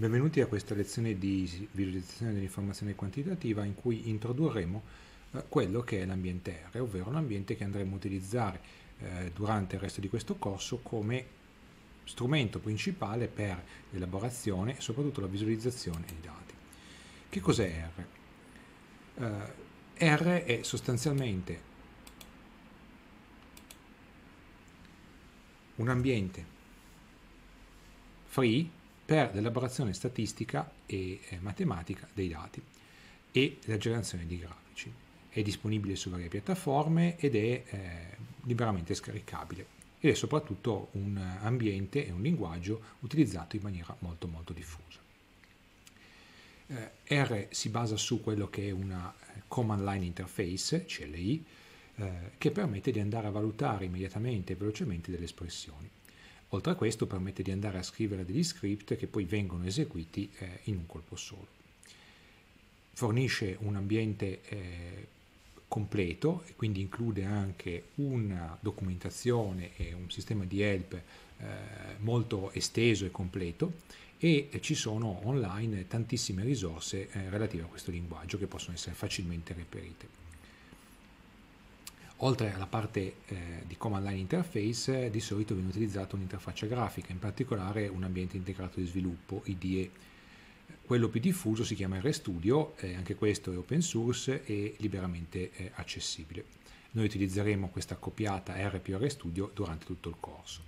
Benvenuti a questa lezione di visualizzazione dell'informazione quantitativa in cui introdurremo eh, quello che è l'ambiente R, ovvero l'ambiente che andremo a utilizzare eh, durante il resto di questo corso come strumento principale per l'elaborazione e soprattutto la visualizzazione dei dati. Che cos'è R? Eh, R è sostanzialmente un ambiente free per l'elaborazione statistica e eh, matematica dei dati e la generazione di grafici. È disponibile su varie piattaforme ed è eh, liberamente scaricabile ed è soprattutto un ambiente e un linguaggio utilizzato in maniera molto molto diffusa. Eh, R si basa su quello che è una eh, Command Line Interface, CLI, eh, che permette di andare a valutare immediatamente e velocemente delle espressioni. Oltre a questo permette di andare a scrivere degli script che poi vengono eseguiti eh, in un colpo solo. Fornisce un ambiente eh, completo e quindi include anche una documentazione e un sistema di help eh, molto esteso e completo e ci sono online tantissime risorse eh, relative a questo linguaggio che possono essere facilmente reperite. Oltre alla parte eh, di command line interface, eh, di solito viene utilizzata un'interfaccia grafica, in particolare un ambiente integrato di sviluppo, IDE. Quello più diffuso si chiama RStudio, eh, anche questo è open source e liberamente eh, accessibile. Noi utilizzeremo questa copiata R più RStudio durante tutto il corso.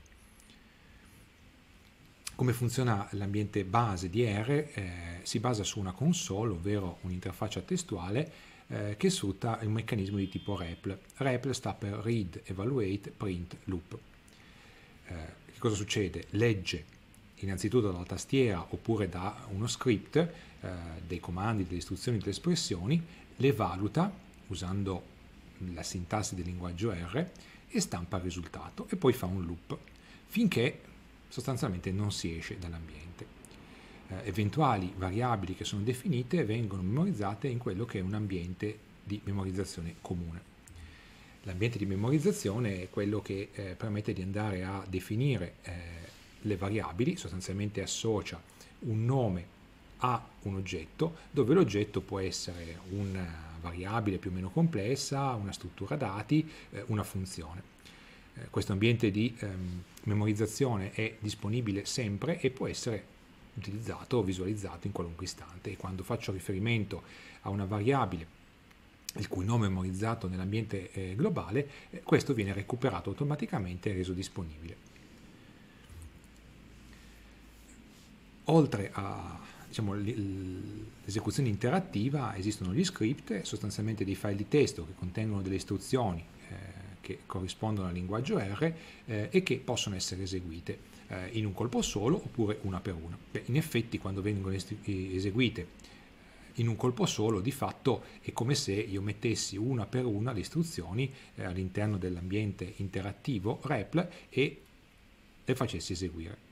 Come funziona l'ambiente base di R? Eh, si basa su una console, ovvero un'interfaccia testuale, eh, che sfrutta un meccanismo di tipo REPL. REPL sta per Read, Evaluate, Print, Loop. Eh, che cosa succede? Legge innanzitutto dalla tastiera oppure da uno script eh, dei comandi, delle istruzioni, delle espressioni, le valuta usando la sintassi del linguaggio R e stampa il risultato e poi fa un loop finché sostanzialmente non si esce dall'ambiente. Eh, eventuali variabili che sono definite vengono memorizzate in quello che è un ambiente di memorizzazione comune. L'ambiente di memorizzazione è quello che eh, permette di andare a definire eh, le variabili, sostanzialmente associa un nome a un oggetto, dove l'oggetto può essere una variabile più o meno complessa, una struttura dati, eh, una funzione. Eh, questo ambiente di ehm, memorizzazione è disponibile sempre e può essere utilizzato o visualizzato in qualunque istante e quando faccio riferimento a una variabile il cui nome è memorizzato nell'ambiente eh, globale, eh, questo viene recuperato automaticamente e reso disponibile. Oltre all'esecuzione diciamo, interattiva esistono gli script, sostanzialmente dei file di testo che contengono delle istruzioni eh, che corrispondono al linguaggio R eh, e che possono essere eseguite eh, in un colpo solo oppure una per una. Beh, in effetti quando vengono eh, eseguite eh, in un colpo solo di fatto è come se io mettessi una per una le istruzioni eh, all'interno dell'ambiente interattivo REPL e le facessi eseguire.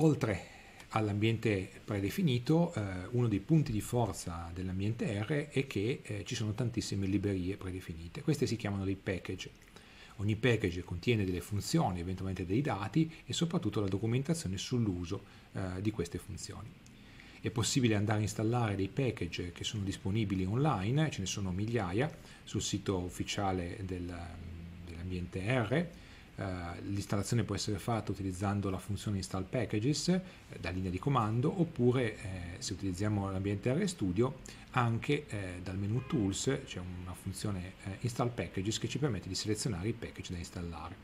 Oltre all'ambiente predefinito, eh, uno dei punti di forza dell'ambiente R è che eh, ci sono tantissime librerie predefinite. Queste si chiamano dei package Ogni package contiene delle funzioni, eventualmente dei dati e soprattutto la documentazione sull'uso eh, di queste funzioni. È possibile andare a installare dei package che sono disponibili online, ce ne sono migliaia sul sito ufficiale del, mm, dell'ambiente R, eh, l'installazione può essere fatta utilizzando la funzione install packages eh, da linea di comando oppure eh, se utilizziamo l'ambiente RStudio anche dal menu tools c'è cioè una funzione install packages che ci permette di selezionare i package da installare.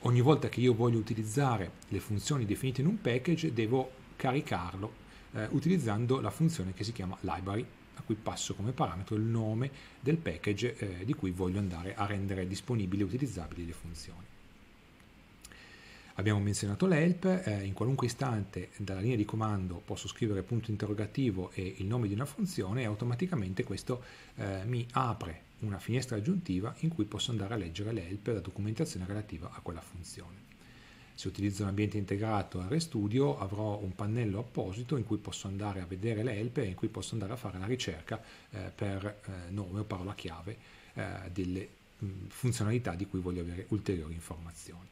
ogni volta che io voglio utilizzare le funzioni definite in un package devo caricarlo utilizzando la funzione che si chiama library a cui passo come parametro il nome del package eh, di cui voglio andare a rendere disponibili e utilizzabili le funzioni. Abbiamo menzionato l'help, eh, in qualunque istante dalla linea di comando posso scrivere punto interrogativo e il nome di una funzione e automaticamente questo eh, mi apre una finestra aggiuntiva in cui posso andare a leggere l'help e la documentazione relativa a quella funzione se utilizzo un ambiente integrato RStudio avrò un pannello apposito in cui posso andare a vedere le help e in cui posso andare a fare la ricerca eh, per eh, nome o parola chiave eh, delle mh, mm, funzionalità di cui voglio avere ulteriori informazioni.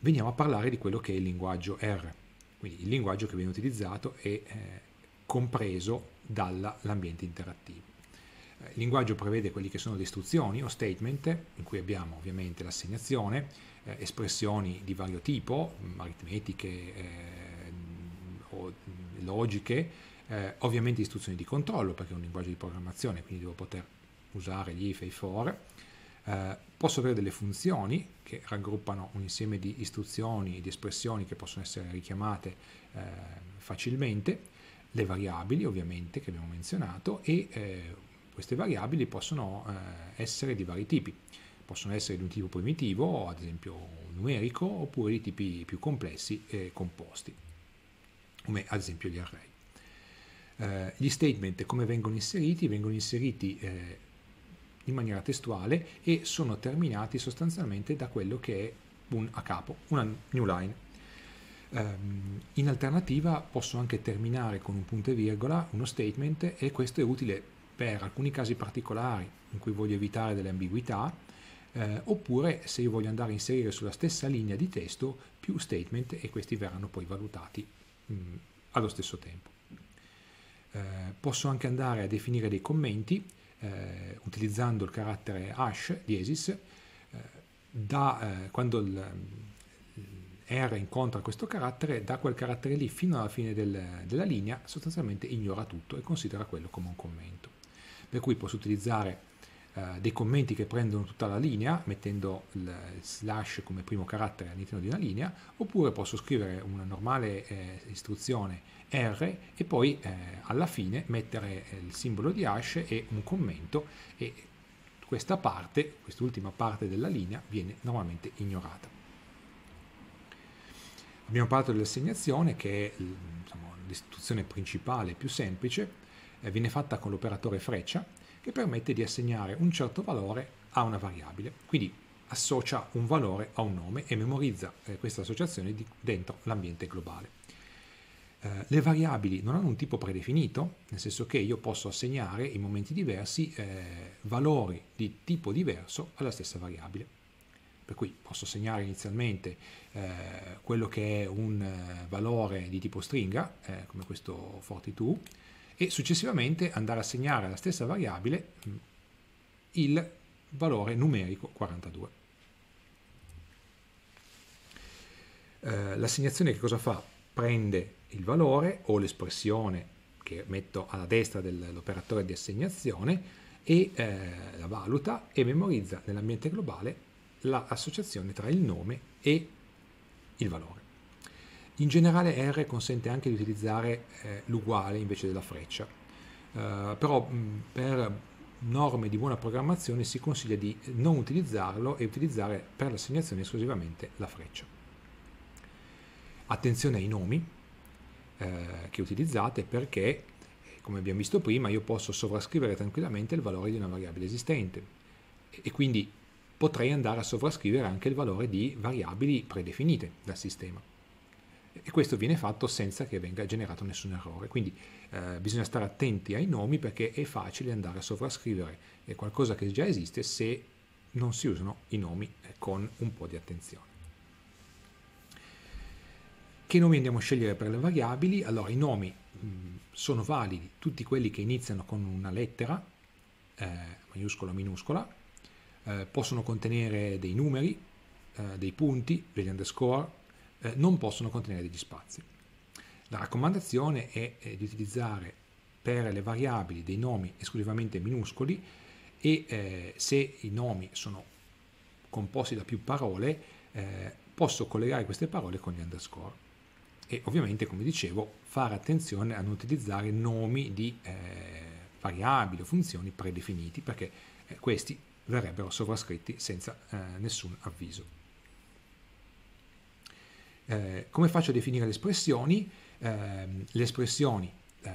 Veniamo a parlare di quello che è il linguaggio R, quindi il linguaggio che viene utilizzato e eh, compreso dall'ambiente interattivo. Eh, il linguaggio prevede quelli che sono le istruzioni o statement, in cui abbiamo ovviamente l'assegnazione, eh, espressioni di vario tipo, mm, aritmetiche eh, o mm, logiche, eh, ovviamente istruzioni di controllo perché è un linguaggio di programmazione, quindi devo poter usare gli if e i for. Eh, posso avere delle funzioni che raggruppano un insieme di istruzioni e di espressioni che possono essere richiamate eh, facilmente, le variabili ovviamente che abbiamo menzionato e eh, queste variabili possono eh, essere di vari tipi possono essere di un tipo primitivo, ad esempio numerico, oppure di tipi più complessi e composti, come ad esempio gli array. Eh, gli statement come vengono inseriti? Vengono inseriti eh, in maniera testuale e sono terminati sostanzialmente da quello che è un a capo, una new line. Ehm, in alternativa posso anche terminare con un punto e virgola uno statement e questo è utile per alcuni casi particolari in cui voglio evitare delle ambiguità eh, oppure se io voglio andare a inserire sulla stessa linea di testo più statement e questi verranno poi valutati mh, mm, allo stesso tempo. Eh, posso anche andare a definire dei commenti eh, utilizzando il carattere hash diesis, eh, da, eh, quando il, mm, R incontra questo carattere, da quel carattere lì fino alla fine del, della linea sostanzialmente ignora tutto e considera quello come un commento. Per cui posso utilizzare eh, dei commenti che prendono tutta la linea, mettendo il slash come primo carattere all'interno di una linea, oppure posso scrivere una normale eh, istruzione R e poi eh, alla fine mettere eh, il simbolo di hash e un commento e questa parte, quest'ultima parte della linea, viene normalmente ignorata. Abbiamo parlato dell'assegnazione che è l'istituzione principale più semplice, eh, viene fatta con l'operatore freccia che permette di assegnare un certo valore a una variabile. Quindi associa un valore a un nome e memorizza eh, questa associazione di, dentro l'ambiente globale. Eh, le variabili non hanno un tipo predefinito, nel senso che io posso assegnare in momenti diversi eh, valori di tipo diverso alla stessa variabile. Per cui posso assegnare inizialmente eh, quello che è un eh, valore di tipo stringa, eh, come questo 42, e successivamente andare a segnare alla stessa variabile mm, il valore numerico 42. Eh, l'assegnazione che cosa fa? Prende il valore o l'espressione che metto alla destra dell'operatore di assegnazione e eh, la valuta e memorizza nell'ambiente globale l'associazione tra il nome e il valore. In generale R consente anche di utilizzare eh, l'uguale invece della freccia, eh, però mh, mm, per norme di buona programmazione si consiglia di non utilizzarlo e utilizzare per l'assegnazione esclusivamente la freccia. Attenzione ai nomi eh, che utilizzate perché, come abbiamo visto prima, io posso sovrascrivere tranquillamente il valore di una variabile esistente e quindi potrei andare a sovrascrivere anche il valore di variabili predefinite dal sistema e questo viene fatto senza che venga generato nessun errore. Quindi eh, bisogna stare attenti ai nomi perché è facile andare a sovrascrivere eh, qualcosa che già esiste se non si usano i nomi eh, con un po' di attenzione. Che nomi andiamo a scegliere per le variabili? Allora i nomi mh, mm, sono validi tutti quelli che iniziano con una lettera, eh, maiuscola o minuscola, eh, possono contenere dei numeri, eh, dei punti, degli underscore, eh, non possono contenere degli spazi. La raccomandazione è eh, di utilizzare per le variabili dei nomi esclusivamente minuscoli e eh, se i nomi sono composti da più parole eh, posso collegare queste parole con gli underscore e ovviamente come dicevo fare attenzione a non utilizzare nomi di eh, variabili o funzioni predefiniti perché eh, questi verrebbero sovrascritti senza nessun avviso. Eh, come faccio a definire le espressioni? Eh, le espressioni eh,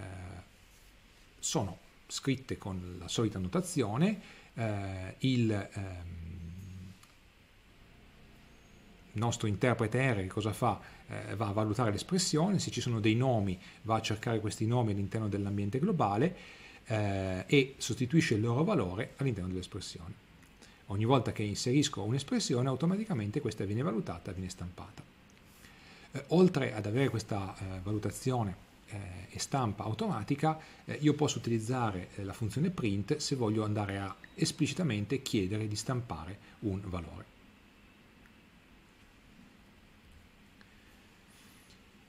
sono scritte con la solita notazione, eh, il ehm, nostro interprete R cosa fa? Eh, va a valutare l'espressione, se ci sono dei nomi va a cercare questi nomi all'interno dell'ambiente globale eh, e sostituisce il loro valore all'interno dell'espressione. Ogni volta che inserisco un'espressione automaticamente questa viene valutata, viene stampata. Eh, oltre ad avere questa eh, valutazione eh, e stampa automatica, io posso utilizzare la funzione print se voglio andare a esplicitamente chiedere di stampare un valore.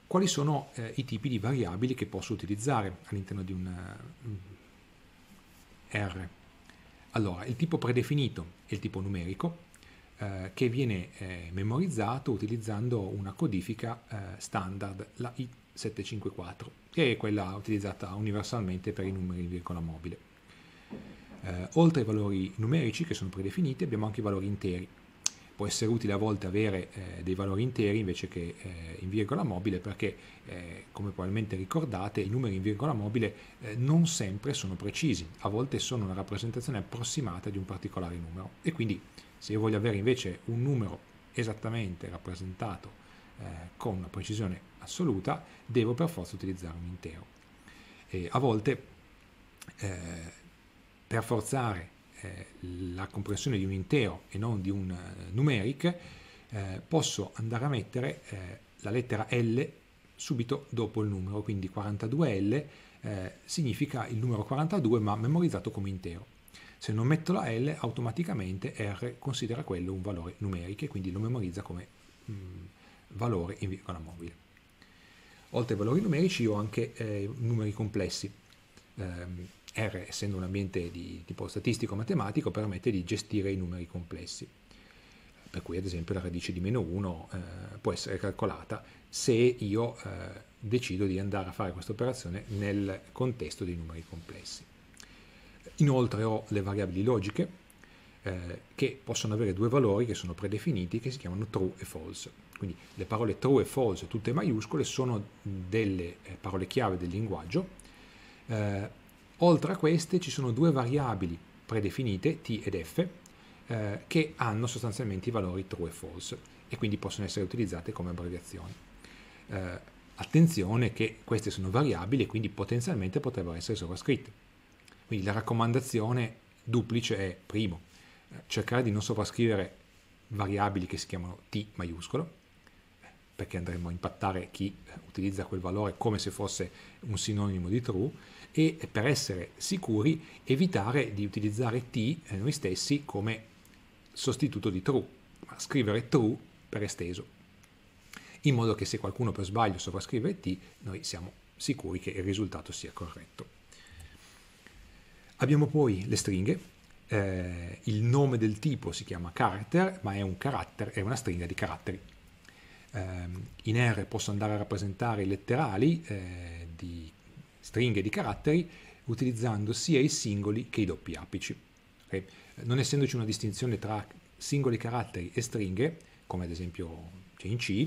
Quali sono i tipi di variabili che posso utilizzare all'interno di un R? Allora, il tipo predefinito è il tipo numerico, eh, che viene eh, memorizzato utilizzando una codifica eh, standard, la I754, che è quella utilizzata universalmente per i numeri in virgola mobile. Eh, oltre ai valori numerici che sono predefiniti abbiamo anche i valori interi. Può essere utile a volte avere eh, dei valori interi invece che in virgola mobile perché, come probabilmente ricordate, i numeri in virgola mobile non sempre sono precisi, a volte sono una rappresentazione approssimata di un particolare numero e quindi se io voglio avere invece un numero esattamente rappresentato eh, con una precisione assoluta, devo per forza utilizzare un intero. E a volte, eh, per forzare eh, la compressione di un intero e non di un eh, numeric, eh, posso andare a mettere eh, la lettera L subito dopo il numero, quindi 42L eh, significa il numero 42 ma memorizzato come intero. Se non metto la L, automaticamente R considera quello un valore numerico e quindi lo memorizza come mh, mm, valore in virgola mobile. Oltre ai valori numerici ho anche eh, numeri complessi. Um, R, essendo un ambiente di tipo statistico-matematico, permette di gestire i numeri complessi. Per cui, ad esempio, la radice di meno 1 eh, può essere calcolata se io eh, decido di andare a fare questa operazione nel contesto dei numeri complessi. Inoltre ho le variabili logiche eh, che possono avere due valori che sono predefiniti che si chiamano true e false. Quindi le parole true e false, tutte maiuscole, sono delle eh, parole chiave del linguaggio. Eh, oltre a queste ci sono due variabili predefinite, t ed f, eh, che hanno sostanzialmente i valori true e false e quindi possono essere utilizzate come abbreviazioni. Eh, attenzione che queste sono variabili e quindi potenzialmente potrebbero essere sovrascritte. Quindi la raccomandazione duplice è, primo, eh, cercare di non sovrascrivere variabili che si chiamano t maiuscolo, perché andremo a impattare chi utilizza quel valore come se fosse un sinonimo di true, e per essere sicuri evitare di utilizzare t eh, noi stessi come sostituto di true, ma scrivere true per esteso, in modo che se qualcuno per sbaglio sovrascrive t, noi siamo sicuri che il risultato sia corretto. Abbiamo poi le stringhe, eh, il nome del tipo si chiama character, ma è, un carattere, è una stringa di caratteri. Eh, in R posso andare a rappresentare i letterali eh, di stringhe di caratteri utilizzando sia i singoli che i doppi apici. Okay? Non essendoci una distinzione tra singoli caratteri e stringhe, come ad esempio c'è in C,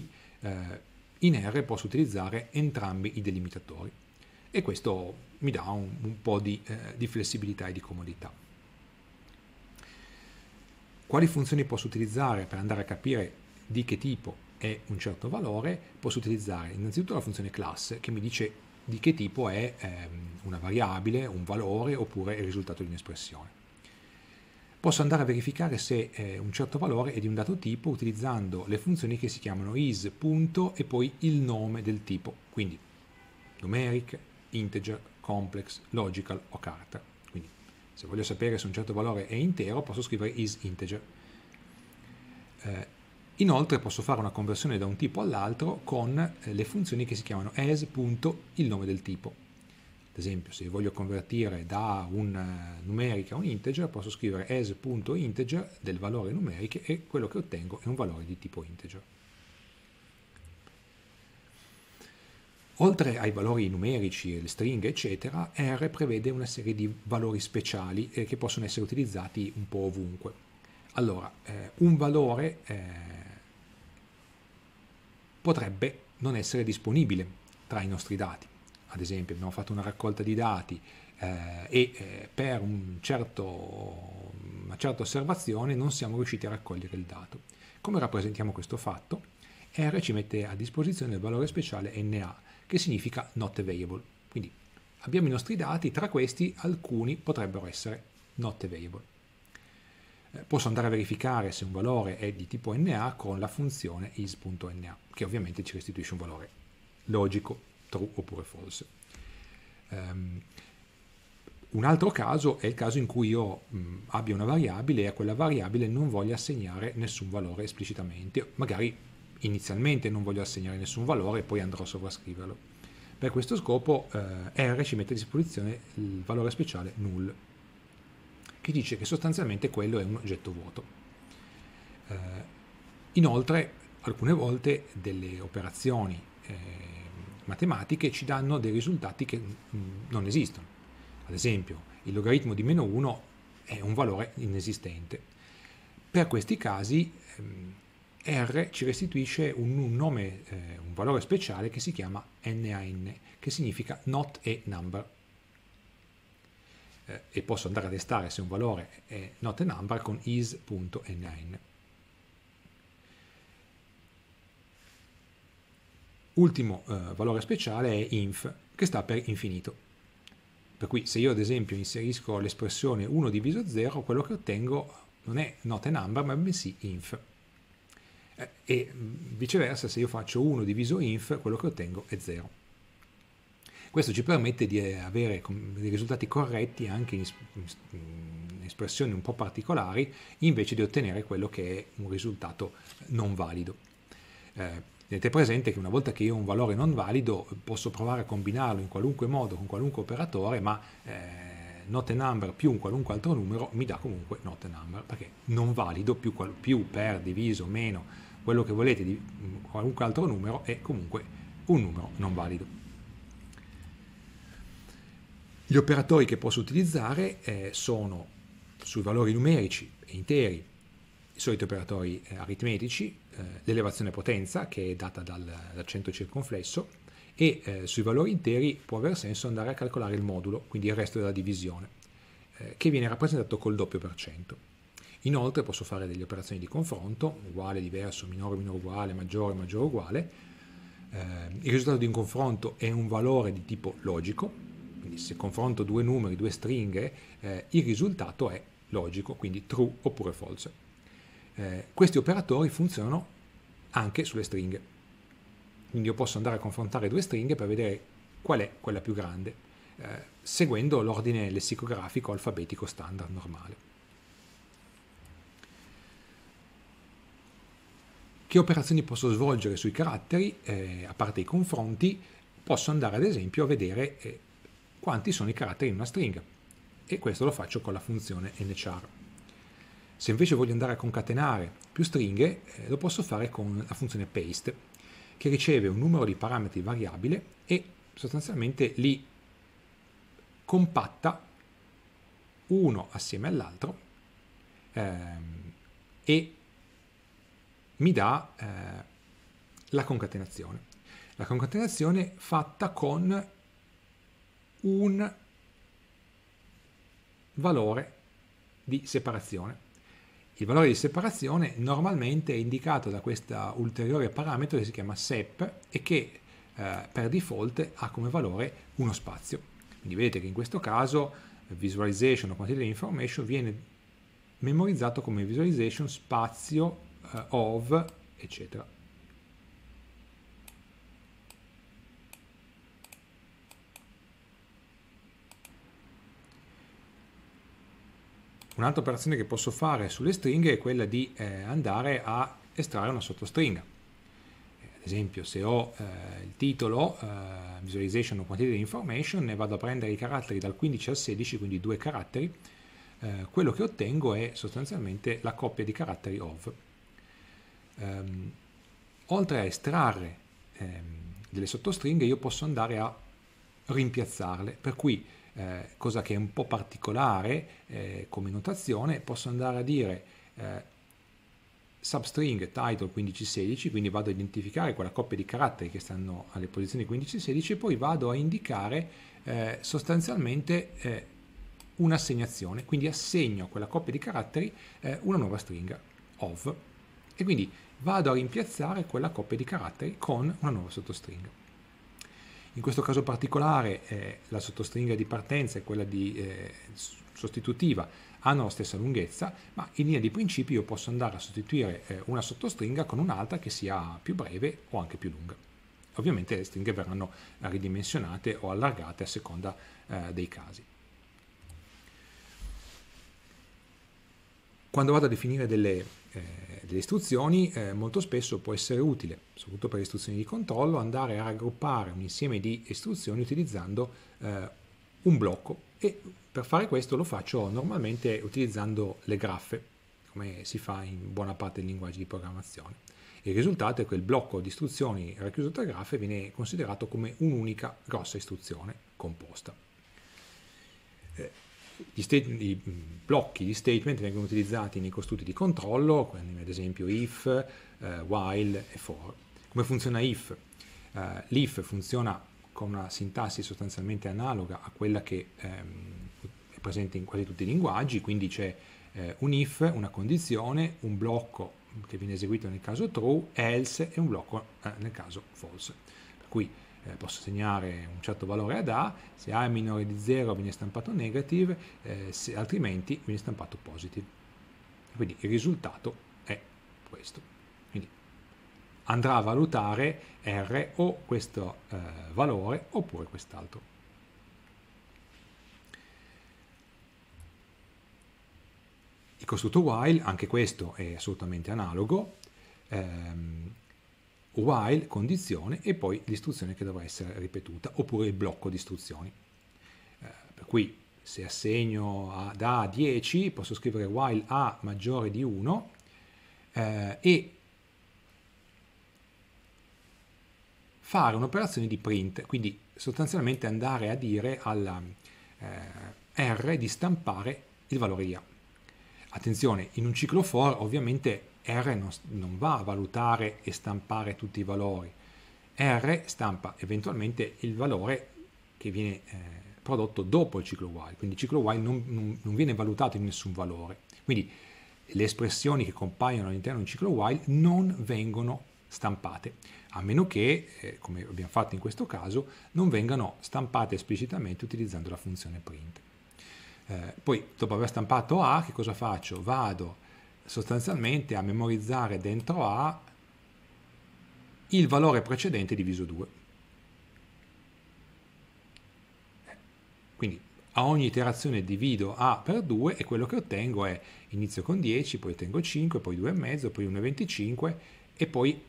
in R posso utilizzare entrambi i delimitatori e questo mi dà un, un po' di, eh, di flessibilità e di comodità. Quali funzioni posso utilizzare per andare a capire di che tipo è un certo valore, posso utilizzare innanzitutto la funzione class che mi dice di che tipo è ehm, una variabile, un valore oppure il risultato di un'espressione. Posso andare a verificare se eh, un certo valore è di un dato tipo utilizzando le funzioni che si chiamano is. e poi il nome del tipo, quindi numeric, integer, complex, logical o carta. Quindi se voglio sapere se un certo valore è intero posso scrivere is integer. Eh, inoltre posso fare una conversione da un tipo all'altro con eh, le funzioni che si chiamano as. il nome del tipo. Ad esempio se voglio convertire da un eh, numerica a un integer posso scrivere as.integer del valore numeriche e quello che ottengo è un valore di tipo integer. Oltre ai valori numerici, le stringhe, eccetera, R prevede una serie di valori speciali eh, che possono essere utilizzati un po' ovunque. Allora, eh, un valore eh, potrebbe non essere disponibile tra i nostri dati. Ad esempio, abbiamo fatto una raccolta di dati eh, e eh, per un certo, una certa osservazione non siamo riusciti a raccogliere il dato. Come rappresentiamo questo fatto? R ci mette a disposizione il valore speciale NA, che significa not available. Quindi abbiamo i nostri dati, tra questi alcuni potrebbero essere not available. Eh, posso andare a verificare se un valore è di tipo NA con la funzione is.na, che ovviamente ci restituisce un valore logico, true oppure false. Um, un altro caso è il caso in cui io mh, mm, abbia una variabile e a quella variabile non voglio assegnare nessun valore esplicitamente, magari inizialmente non voglio assegnare nessun valore e poi andrò a sovrascriverlo. Per questo scopo eh, R ci mette a disposizione il valore speciale null, che dice che sostanzialmente quello è un oggetto vuoto. Eh, inoltre, alcune volte delle operazioni eh, matematiche ci danno dei risultati che mm, non esistono. Ad esempio, il logaritmo di meno 1 è un valore inesistente. Per questi casi... Ehm, R ci restituisce un, nome, eh, un valore speciale che si chiama NAN, che significa not a number. Eh, e posso andare a testare se un valore è not a number con is.nan. Ultimo eh, valore speciale è inf, che sta per infinito. Per cui se io ad esempio inserisco l'espressione 1 diviso 0, quello che ottengo non è not a number, ma bensì inf. Eh, e mm, viceversa se io faccio 1 diviso inf quello che ottengo è 0. Questo ci permette di eh, avere dei risultati corretti anche in espressioni un po' particolari invece di ottenere quello che è un risultato eh, non valido. Eh, tenete presente che una volta che io ho un valore non valido posso provare a combinarlo in qualunque modo con qualunque operatore ma eh, not a number più un qualunque altro numero mi dà comunque not a number perché non valido più, più per diviso meno quello che volete di qualunque altro numero è comunque un numero non valido. Gli operatori che posso utilizzare eh, sono sui valori numerici e interi i soliti operatori eh, aritmetici, eh, l'elevazione potenza che è data dal, dal centro circonflesso e eh, sui valori interi può aver senso andare a calcolare il modulo, quindi il resto della divisione, eh, che viene rappresentato col doppio per cento. Inoltre posso fare delle operazioni di confronto, uguale, diverso, minore, minore uguale, maggiore, maggiore uguale. Eh, il risultato di un confronto è un valore di tipo logico, quindi se confronto due numeri, due stringhe, eh, il risultato è logico, quindi true oppure false. Eh, questi operatori funzionano anche sulle stringhe, quindi io posso andare a confrontare due stringhe per vedere qual è quella più grande, eh, seguendo l'ordine lessicografico alfabetico standard normale. Che operazioni posso svolgere sui caratteri, eh, a parte i confronti? Posso andare ad esempio a vedere eh, quanti sono i caratteri in una stringa e questo lo faccio con la funzione nchar. Se invece voglio andare a concatenare più stringhe, eh, lo posso fare con la funzione paste, che riceve un numero di parametri variabile e sostanzialmente li compatta uno assieme all'altro ehm, e mi dà eh, la concatenazione. La concatenazione fatta con un valore di separazione. Il valore di separazione normalmente è indicato da questo ulteriore parametro che si chiama sep e che eh, per default ha come valore uno spazio. Quindi vedete che in questo caso visualization o quantitative information viene memorizzato come visualization spazio uh, of, eccetera. Un'altra operazione che posso fare sulle stringhe è quella di eh, andare a estrarre una sottostringa. Eh, ad esempio, se ho eh, il titolo eh, Visualization o Quantitative Information, ne vado a prendere i caratteri dal 15 al 16, quindi due caratteri, eh, quello che ottengo è sostanzialmente la coppia di caratteri OV ehm, oltre a estrarre ehm, delle sottostringhe, io posso andare a rimpiazzarle, per cui, eh, cosa che è un po' particolare eh, come notazione, posso andare a dire eh, substring title 15-16, quindi vado a identificare quella coppia di caratteri che stanno alle posizioni 15-16 e poi vado a indicare eh, sostanzialmente eh, un'assegnazione, quindi assegno a quella coppia di caratteri eh, una nuova stringa of. E quindi vado a rimpiazzare quella coppia di caratteri con una nuova sottostringa. In questo caso particolare eh, la sottostringa di partenza e quella di, eh, sostitutiva hanno la stessa lunghezza, ma in linea di principio io posso andare a sostituire eh, una sottostringa con un'altra che sia più breve o anche più lunga. Ovviamente le stringhe verranno ridimensionate o allargate a seconda eh, dei casi. Quando vado a definire delle delle eh, istruzioni eh, molto spesso può essere utile, soprattutto per le istruzioni di controllo, andare a raggruppare un insieme di istruzioni utilizzando eh, un blocco e per fare questo lo faccio normalmente utilizzando le graffe, come si fa in buona parte dei linguaggi di programmazione. Il risultato è che il blocco di istruzioni racchiuso tra graffe viene considerato come un'unica grossa istruzione composta gli, state, gli blocchi di statement vengono utilizzati nei costrutti di controllo, quindi ad esempio if, uh, while e for. Come funziona if? Uh, L'if funziona con una sintassi sostanzialmente analoga a quella che um, è presente in quasi tutti i linguaggi, quindi c'è eh, un if, una condizione, un blocco che viene eseguito nel caso true, else e un blocco eh, nel caso false. Per cui eh, posso segnare un certo valore ad A, se A è minore di 0 viene stampato negative, eh, se, altrimenti viene stampato positive. Quindi il risultato è questo. Quindi andrà a valutare R o questo eh, valore oppure quest'altro. Il costrutto while, anche questo è assolutamente analogo, ehm, while, condizione, e poi l'istruzione che dovrà essere ripetuta, oppure il blocco di istruzioni. Eh, per cui se assegno a, da A 10 posso scrivere while A maggiore di 1 eh, e fare un'operazione di print, quindi sostanzialmente andare a dire alla eh, R di stampare il valore di A. Attenzione, in un ciclo for ovviamente R non, non va a valutare e stampare tutti i valori, R stampa eventualmente il valore che viene eh, prodotto dopo il ciclo while, quindi il ciclo while non, non, non viene valutato in nessun valore. Quindi le espressioni che compaiono all'interno di un ciclo while non vengono stampate, a meno che, eh, come abbiamo fatto in questo caso, non vengano stampate esplicitamente utilizzando la funzione print. Eh, poi, dopo aver stampato A, che cosa faccio? Vado sostanzialmente a memorizzare dentro A il valore precedente diviso 2. Quindi a ogni iterazione divido A per 2 e quello che ottengo è inizio con 10, poi ottengo 5, poi 2,5, poi 1,25 e poi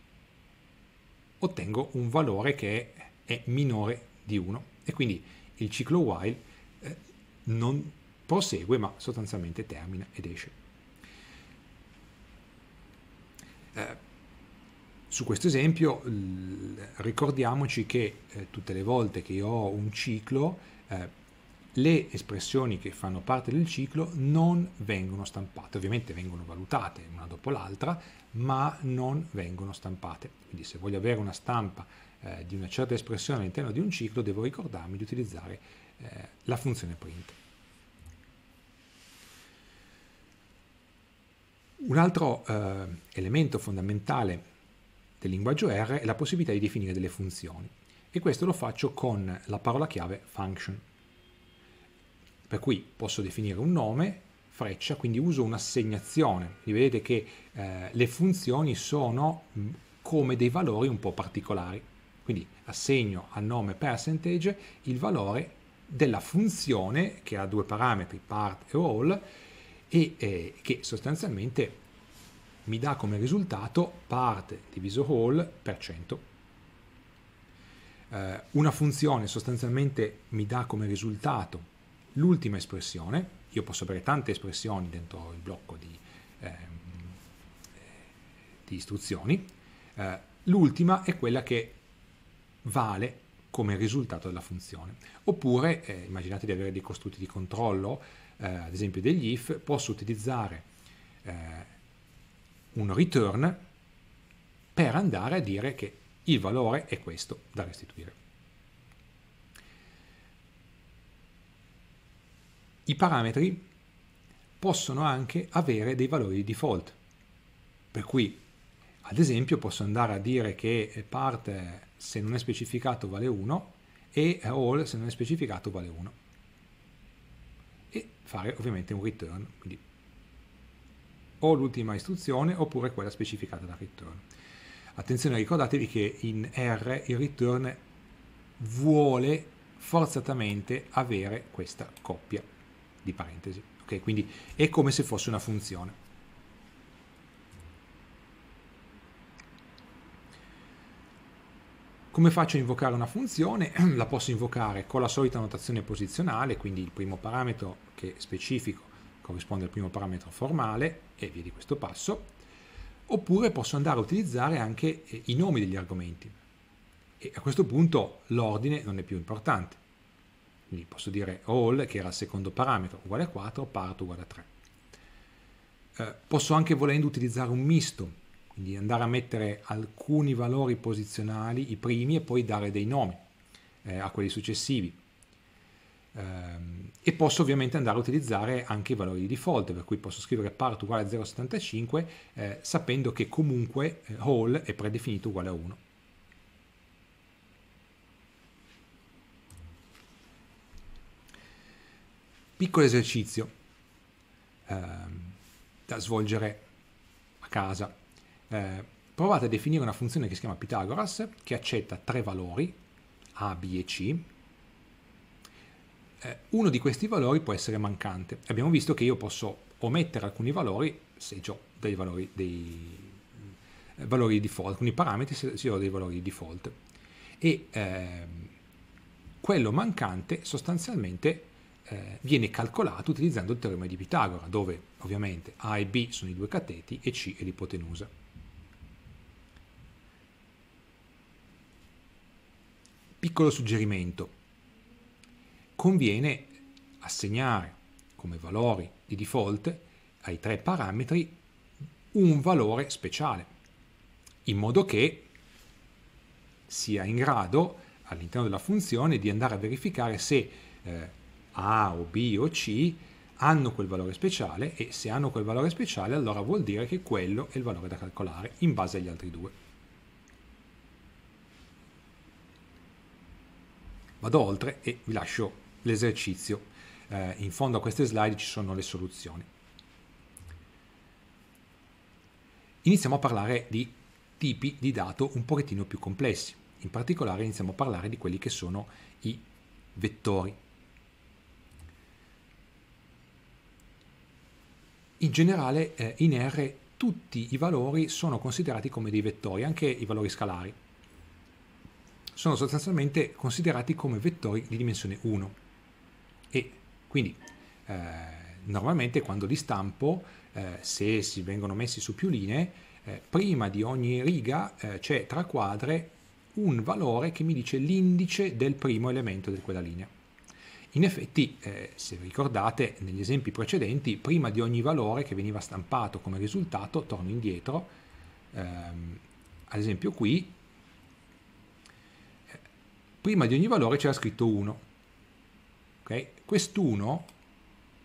ottengo un valore che è minore di 1 e quindi il ciclo while eh, non prosegue ma sostanzialmente termina ed esce. Eh, su questo esempio ricordiamoci che eh, tutte le volte che io ho un ciclo, eh, le espressioni che fanno parte del ciclo non vengono stampate, ovviamente vengono valutate una dopo l'altra, ma non vengono stampate. Quindi se voglio avere una stampa eh, di una certa espressione all'interno di un ciclo, devo ricordarmi di utilizzare eh, la funzione print. Un altro eh, elemento fondamentale del linguaggio R è la possibilità di definire delle funzioni e questo lo faccio con la parola chiave function. Per cui posso definire un nome, freccia, quindi uso un'assegnazione. vedete che eh, le funzioni sono mm, come dei valori un po' particolari. Quindi assegno al nome percentage il valore della funzione che ha due parametri, part e all, e eh, che sostanzialmente mi dà come risultato parte diviso whole per 100. Eh, una funzione sostanzialmente mi dà come risultato l'ultima espressione, io posso avere tante espressioni dentro il blocco di, ehm, eh, di istruzioni, eh, l'ultima è quella che vale come risultato della funzione. Oppure eh, immaginate di avere dei costrutti di controllo eh, ad esempio degli if, posso utilizzare eh, un return per andare a dire che il valore è questo da restituire. I parametri possono anche avere dei valori di default, per cui ad esempio posso andare a dire che part eh, se non è specificato vale 1 e all se non è specificato vale 1 fare ovviamente un return, quindi o l'ultima istruzione oppure quella specificata da return. Attenzione, ricordatevi che in R il return vuole forzatamente avere questa coppia di parentesi, ok? Quindi è come se fosse una funzione. Come faccio a invocare una funzione? La posso invocare con la solita notazione posizionale, quindi il primo parametro che specifico corrisponde al primo parametro formale e via di questo passo, oppure posso andare a utilizzare anche eh, i nomi degli argomenti. E a questo punto l'ordine non è più importante. Quindi posso dire all, che era il secondo parametro, uguale a 4, part uguale a 3. Eh, posso anche volendo utilizzare un misto, quindi andare a mettere alcuni valori posizionali, i primi, e poi dare dei nomi eh, a quelli successivi. Ehm, e posso ovviamente andare a utilizzare anche i valori di default, per cui posso scrivere part uguale a 0,75 eh, sapendo che comunque eh, all è predefinito uguale a 1. Piccolo esercizio eh, da svolgere a casa. Eh, provate a definire una funzione che si chiama Pitagoras che accetta tre valori, a, b e c, eh, uno di questi valori può essere mancante. Abbiamo visto che io posso omettere alcuni valori se ho dei valori, dei eh, valori default, alcuni parametri se, se ho dei valori default. E eh, quello mancante sostanzialmente eh, viene calcolato utilizzando il teorema di Pitagora, dove ovviamente A e B sono i due cateti e C è l'ipotenusa. Piccolo suggerimento, conviene assegnare come valori di default ai tre parametri un valore speciale, in modo che sia in grado all'interno della funzione di andare a verificare se eh, A o B o C hanno quel valore speciale e se hanno quel valore speciale allora vuol dire che quello è il valore da calcolare in base agli altri due. Vado oltre e vi lascio l'esercizio. Eh, in fondo a queste slide ci sono le soluzioni. Iniziamo a parlare di tipi di dato un pochettino più complessi. In particolare iniziamo a parlare di quelli che sono i vettori. In generale eh, in R tutti i valori sono considerati come dei vettori, anche i valori scalari. Sono sostanzialmente considerati come vettori di dimensione 1. Quindi eh, normalmente quando li stampo, eh, se si vengono messi su più linee, eh, prima di ogni riga eh, c'è tra quadre un valore che mi dice l'indice del primo elemento di quella linea. In effetti, eh, se ricordate, negli esempi precedenti, prima di ogni valore che veniva stampato come risultato, torno indietro, ehm, ad esempio qui, eh, prima di ogni valore c'era scritto 1. Okay? Quest'uno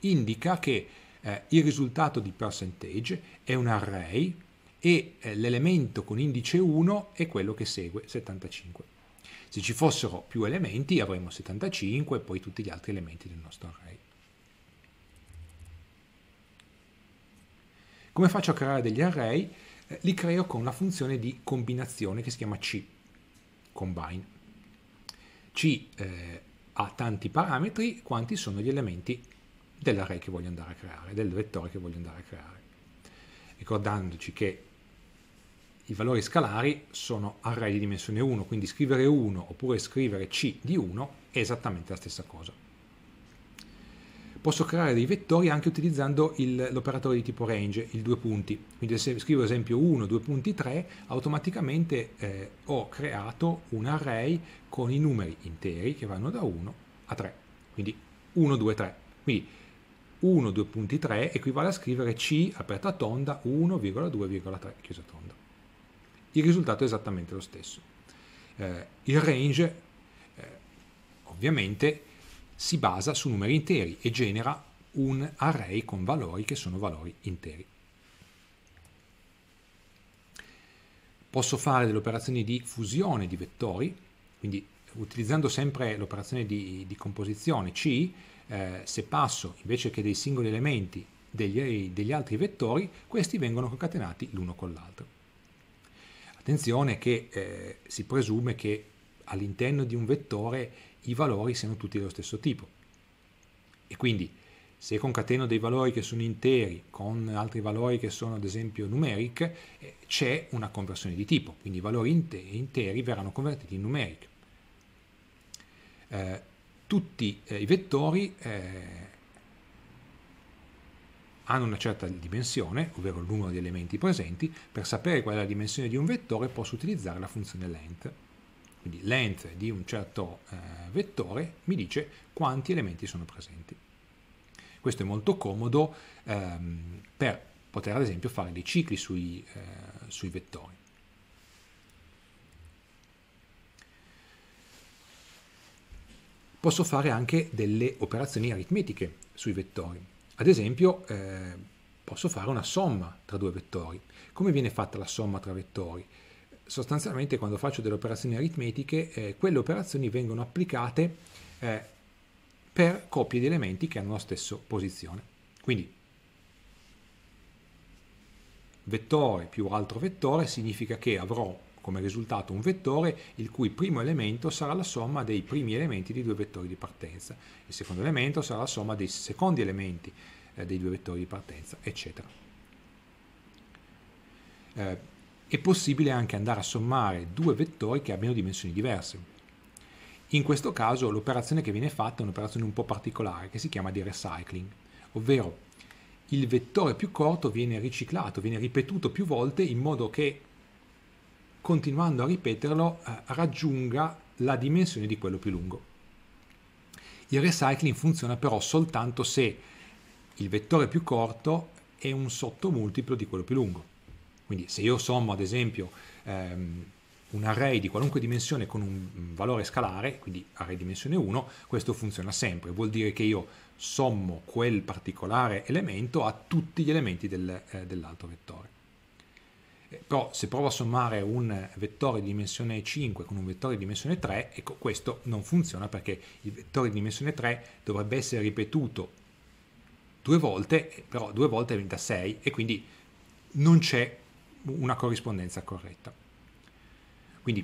indica che eh, il risultato di percentage è un array e eh, l'elemento con indice 1 è quello che segue 75. Se ci fossero più elementi avremmo 75 e poi tutti gli altri elementi del nostro array. Come faccio a creare degli array? Eh, li creo con una funzione di combinazione che si chiama C, combine. C eh, ha tanti parametri quanti sono gli elementi dell'array che voglio andare a creare, del vettore che voglio andare a creare. Ricordandoci che i valori scalari sono array di dimensione 1, quindi scrivere 1 oppure scrivere C di 1 è esattamente la stessa cosa posso creare dei vettori anche utilizzando il, l'operatore di tipo range, il due punti. Quindi se scrivo ad esempio 1, 2 punti 3, automaticamente eh, ho creato un array con i numeri interi che vanno da 1 a 3. Quindi 1, 2, 3. Quindi 1, 2 punti 3 equivale a scrivere C aperta tonda 1,2,3 chiusa tonda. Il risultato è esattamente lo stesso. Eh, il range eh, ovviamente si basa su numeri interi e genera un array con valori che sono valori interi. Posso fare delle operazioni di fusione di vettori, quindi utilizzando sempre l'operazione di, di, composizione C, eh, se passo invece che dei singoli elementi degli, degli altri vettori, questi vengono concatenati l'uno con l'altro. Attenzione che eh, si presume che all'interno di un vettore i valori siano tutti dello stesso tipo. E quindi se concateno dei valori che sono interi con altri valori che sono ad esempio numeric, eh, c'è una conversione di tipo, quindi i valori interi verranno convertiti in numeric. Eh, tutti eh, i vettori eh, hanno una certa dimensione, ovvero il numero di elementi presenti, per sapere qual è la dimensione di un vettore posso utilizzare la funzione length quindi length di un certo eh, vettore, mi dice quanti elementi sono presenti. Questo è molto comodo ehm, per poter ad esempio fare dei cicli sui, eh, sui vettori. Posso fare anche delle operazioni aritmetiche sui vettori. Ad esempio, eh, posso fare una somma tra due vettori. Come viene fatta la somma tra vettori? sostanzialmente quando faccio delle operazioni aritmetiche, eh, quelle operazioni vengono applicate eh, per coppie di elementi che hanno la stessa posizione. Quindi vettore più altro vettore significa che avrò come risultato un vettore il cui primo elemento sarà la somma dei primi elementi di due vettori di partenza, il secondo elemento sarà la somma dei secondi elementi eh, dei due vettori di partenza, eccetera. Eh, è possibile anche andare a sommare due vettori che abbiano dimensioni diverse. In questo caso l'operazione che viene fatta è un'operazione un po' particolare che si chiama di recycling, ovvero il vettore più corto viene riciclato, viene ripetuto più volte in modo che continuando a ripeterlo eh, raggiunga la dimensione di quello più lungo. Il recycling funziona però soltanto se il vettore più corto è un sottomultiplo di quello più lungo. Quindi se io sommo ad esempio ehm, un array di qualunque dimensione con un valore scalare, quindi array dimensione 1, questo funziona sempre, vuol dire che io sommo quel particolare elemento a tutti gli elementi del, eh, dell'altro vettore. Eh, però se provo a sommare un vettore di dimensione 5 con un vettore di dimensione 3, ecco questo non funziona perché il vettore di dimensione 3 dovrebbe essere ripetuto due volte, eh, però due volte diventa 6 e quindi non c'è una corrispondenza corretta. Quindi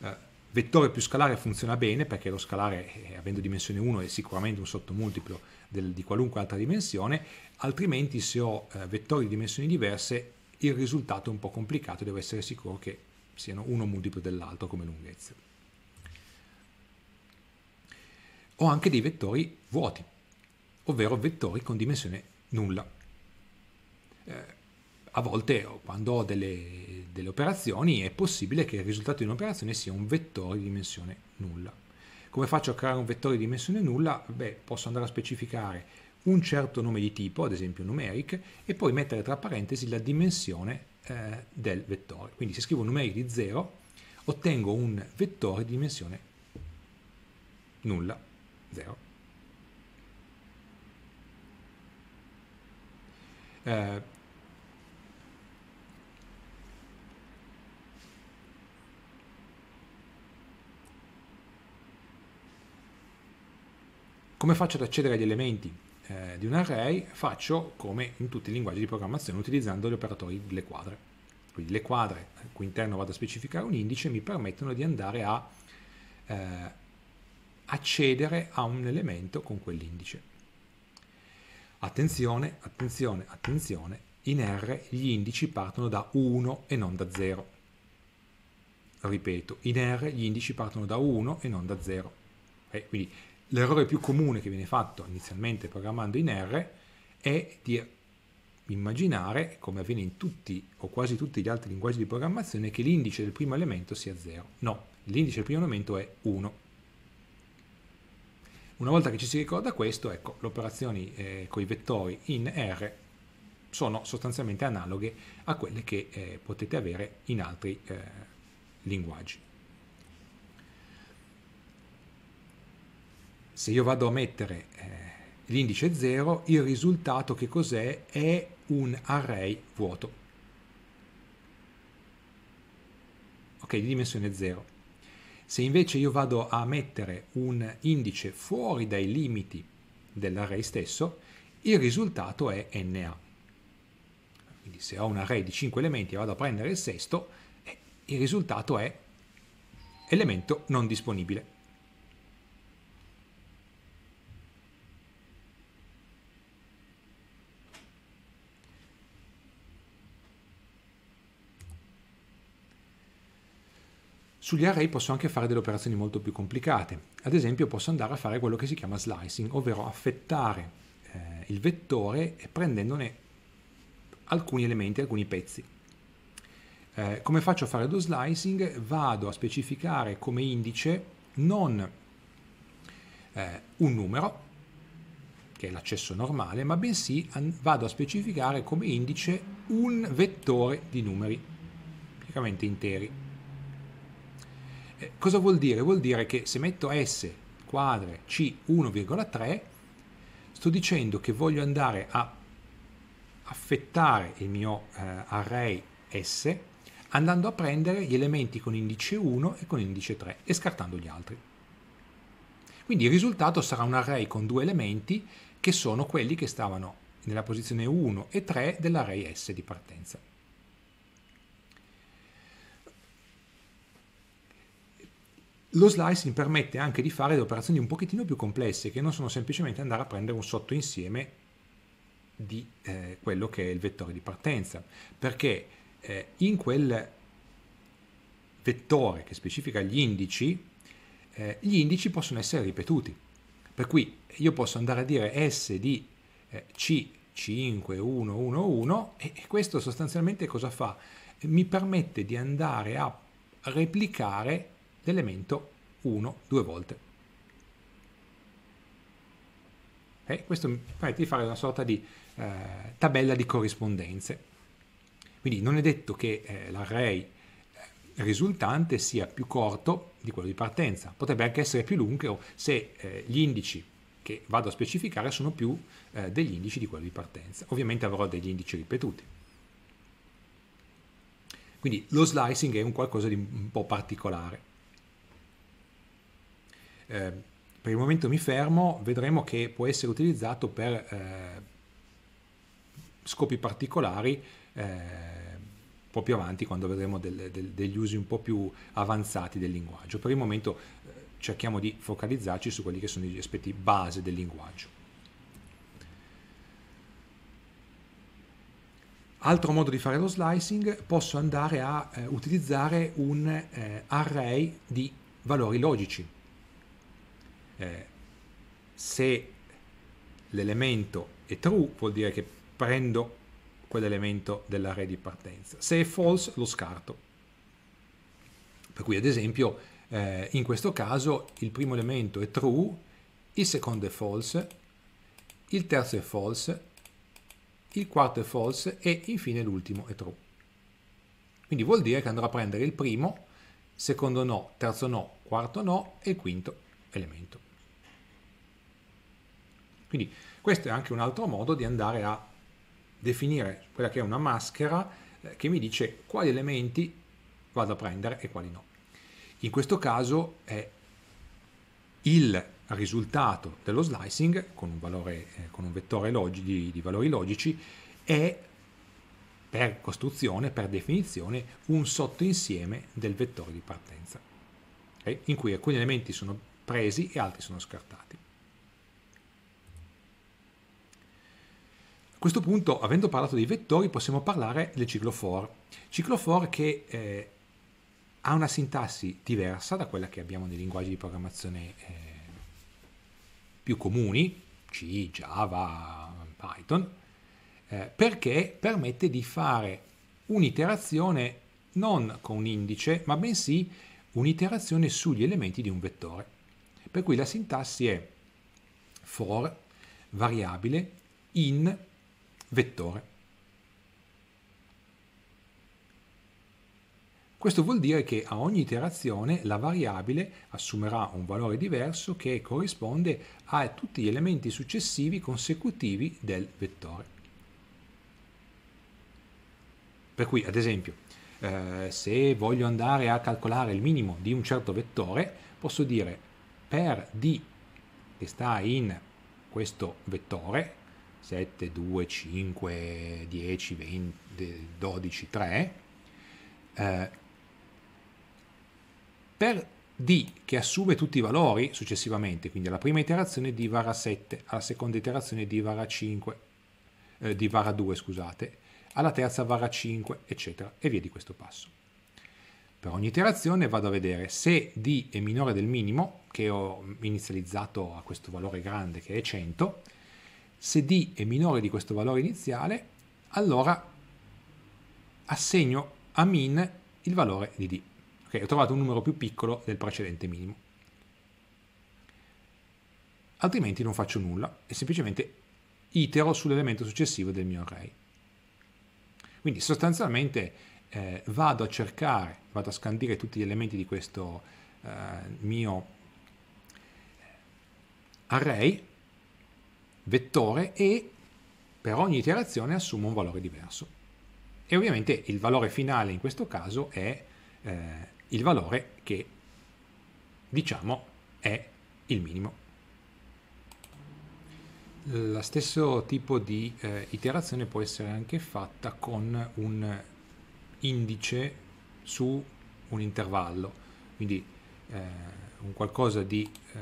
eh, vettore più scalare funziona bene perché lo scalare, eh, avendo dimensione 1, è sicuramente un sottomultiplo del, di qualunque altra dimensione, altrimenti se ho eh, vettori di dimensioni diverse il risultato è un po' complicato, devo essere sicuro che siano uno multiplo dell'altro come lunghezza. Ho anche dei vettori vuoti, ovvero vettori con dimensione nulla. Eh, a volte quando ho delle, delle operazioni è possibile che il risultato di un'operazione sia un vettore di dimensione nulla. Come faccio a creare un vettore di dimensione nulla? Beh, posso andare a specificare un certo nome di tipo, ad esempio numeric, e poi mettere tra parentesi la dimensione eh, del vettore. Quindi se scrivo numeric di 0, ottengo un vettore di dimensione nulla, 0. Eh, Come faccio ad accedere agli elementi eh, di un array? Faccio come in tutti i linguaggi di programmazione utilizzando gli operatori delle quadre. Quindi le quadre al eh, cui interno vado a specificare un indice mi permettono di andare a eh, accedere a un elemento con quell'indice. Attenzione, attenzione, attenzione, in R gli indici partono da 1 e non da 0. Ripeto, in R gli indici partono da 1 e non da 0. Eh, quindi L'errore più comune che viene fatto inizialmente programmando in R è di immaginare, come avviene in tutti o quasi tutti gli altri linguaggi di programmazione, che l'indice del primo elemento sia 0. No, l'indice del primo elemento è 1. Una volta che ci si ricorda questo, ecco, le operazioni eh, con i vettori in R sono sostanzialmente analoghe a quelle che eh, potete avere in altri eh, linguaggi. se io vado a mettere eh, l'indice 0, il risultato che cos'è? È un array vuoto. Ok, di dimensione 0. Se invece io vado a mettere un indice fuori dai limiti dell'array stesso, il risultato è NA. Quindi se ho un array di 5 elementi e vado a prendere il sesto, eh, il risultato è elemento non disponibile. Sugli array posso anche fare delle operazioni molto più complicate, ad esempio posso andare a fare quello che si chiama slicing, ovvero affettare eh, il vettore prendendone alcuni elementi, alcuni pezzi. Eh, come faccio a fare lo slicing? Vado a specificare come indice non eh, un numero, che è l'accesso normale, ma bensì vado a specificare come indice un vettore di numeri, praticamente interi. Eh, cosa vuol dire? Vuol dire che se metto S quadre C 1,3 sto dicendo che voglio andare a affettare il mio eh, array S andando a prendere gli elementi con indice 1 e con indice 3 e scartando gli altri. Quindi il risultato sarà un array con due elementi che sono quelli che stavano nella posizione 1 e 3 dell'array S di partenza. lo slicing permette anche di fare le operazioni un pochettino più complesse, che non sono semplicemente andare a prendere un sottoinsieme di eh, quello che è il vettore di partenza, perché eh, in quel vettore che specifica gli indici, eh, gli indici possono essere ripetuti. Per cui io posso andare a dire S di eh, C 5, 1, 1, 1 e questo sostanzialmente cosa fa? Mi permette di andare a replicare l'elemento 1 due volte. Okay? Questo mi permette di fare una sorta di eh, tabella di corrispondenze. Quindi non è detto che eh, l'array eh, risultante sia più corto di quello di partenza, potrebbe anche essere più lungo se eh, gli indici che vado a specificare sono più eh, degli indici di quello di partenza. Ovviamente avrò degli indici ripetuti. Quindi lo slicing è un qualcosa di un po' particolare. Eh, per il momento mi fermo, vedremo che può essere utilizzato per eh, scopi particolari eh, un po' più avanti quando vedremo del, del, degli usi un po' più avanzati del linguaggio. Per il momento eh, cerchiamo di focalizzarci su quelli che sono gli aspetti base del linguaggio. Altro modo di fare lo slicing, posso andare a eh, utilizzare un eh, array di valori logici. Eh, se l'elemento è true vuol dire che prendo quell'elemento dell'array di partenza, se è false lo scarto. Per cui ad esempio eh, in questo caso il primo elemento è true, il secondo è false, il terzo è false, il quarto è false e infine l'ultimo è true. Quindi vuol dire che andrò a prendere il primo, secondo no, terzo no, quarto no e quinto elemento. Quindi questo è anche un altro modo di andare a definire quella che è una maschera eh, che mi dice quali elementi vado a prendere e quali no. In questo caso è il risultato dello slicing con un, valore, eh, con un vettore log- di, di valori logici è per costruzione, per definizione, un sottoinsieme del vettore di partenza, okay? in cui alcuni elementi sono presi e altri sono scartati. A questo punto, avendo parlato dei vettori, possiamo parlare del ciclo for. Ciclo for che eh, ha una sintassi diversa da quella che abbiamo nei linguaggi di programmazione eh, più comuni, C, Java, Python, eh, perché permette di fare un'iterazione non con un indice, ma bensì un'iterazione sugli elementi di un vettore. Per cui la sintassi è for variabile in vettore. Questo vuol dire che a ogni iterazione la variabile assumerà un valore diverso che corrisponde a tutti gli elementi successivi consecutivi del vettore. Per cui, ad esempio, eh, se voglio andare a calcolare il minimo di un certo vettore, posso dire per d che sta in questo vettore, 7, 2, 5, 10, 20, 12, 3, eh, per D che assume tutti i valori successivamente, quindi alla prima iterazione D vara 7, alla seconda iterazione D vara 5, eh, D vara 2, scusate, alla terza varrà 5, eccetera, e via di questo passo. Per ogni iterazione vado a vedere se D è minore del minimo, che ho inizializzato a questo valore grande che è 100, se D è minore di questo valore iniziale, allora assegno a min il valore di D. Ok, ho trovato un numero più piccolo del precedente minimo. Altrimenti non faccio nulla e semplicemente itero sull'elemento successivo del mio array. Quindi sostanzialmente eh, vado a cercare, vado a scandire tutti gli elementi di questo eh, mio array vettore e per ogni iterazione assume un valore diverso. E ovviamente il valore finale in questo caso è eh, il valore che diciamo è il minimo. Lo stesso tipo di eh, iterazione può essere anche fatta con un indice su un intervallo, quindi eh, un qualcosa di eh,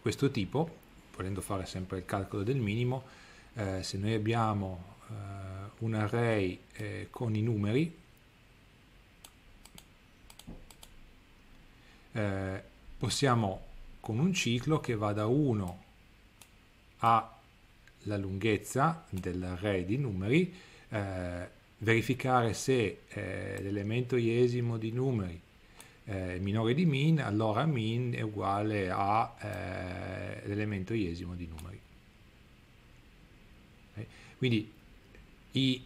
questo tipo volendo fare sempre il calcolo del minimo, eh, se noi abbiamo eh, un array eh, con i numeri, eh, possiamo con un ciclo che va da 1 alla lunghezza dell'array di numeri eh, verificare se eh, l'elemento iesimo di numeri eh, minore di min, allora min è uguale a eh, l'elemento iesimo di numeri. Okay? Quindi i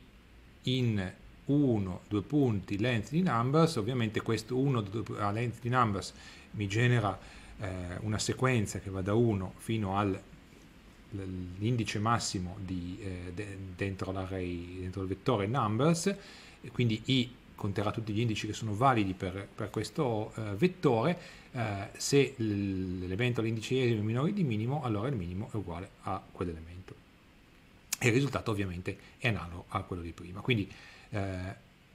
in 1, due punti, length di numbers, ovviamente questo 1 a length di numbers mi genera eh, una sequenza che va da 1 fino all'indice massimo di, eh, dentro l'array, dentro il vettore numbers, quindi i conterrà tutti gli indici che sono validi per, per questo eh, vettore, eh, se l'elemento all'indice esimo è minore di minimo, allora il minimo è uguale a quell'elemento. E il risultato ovviamente è analogo a quello di prima. Quindi eh,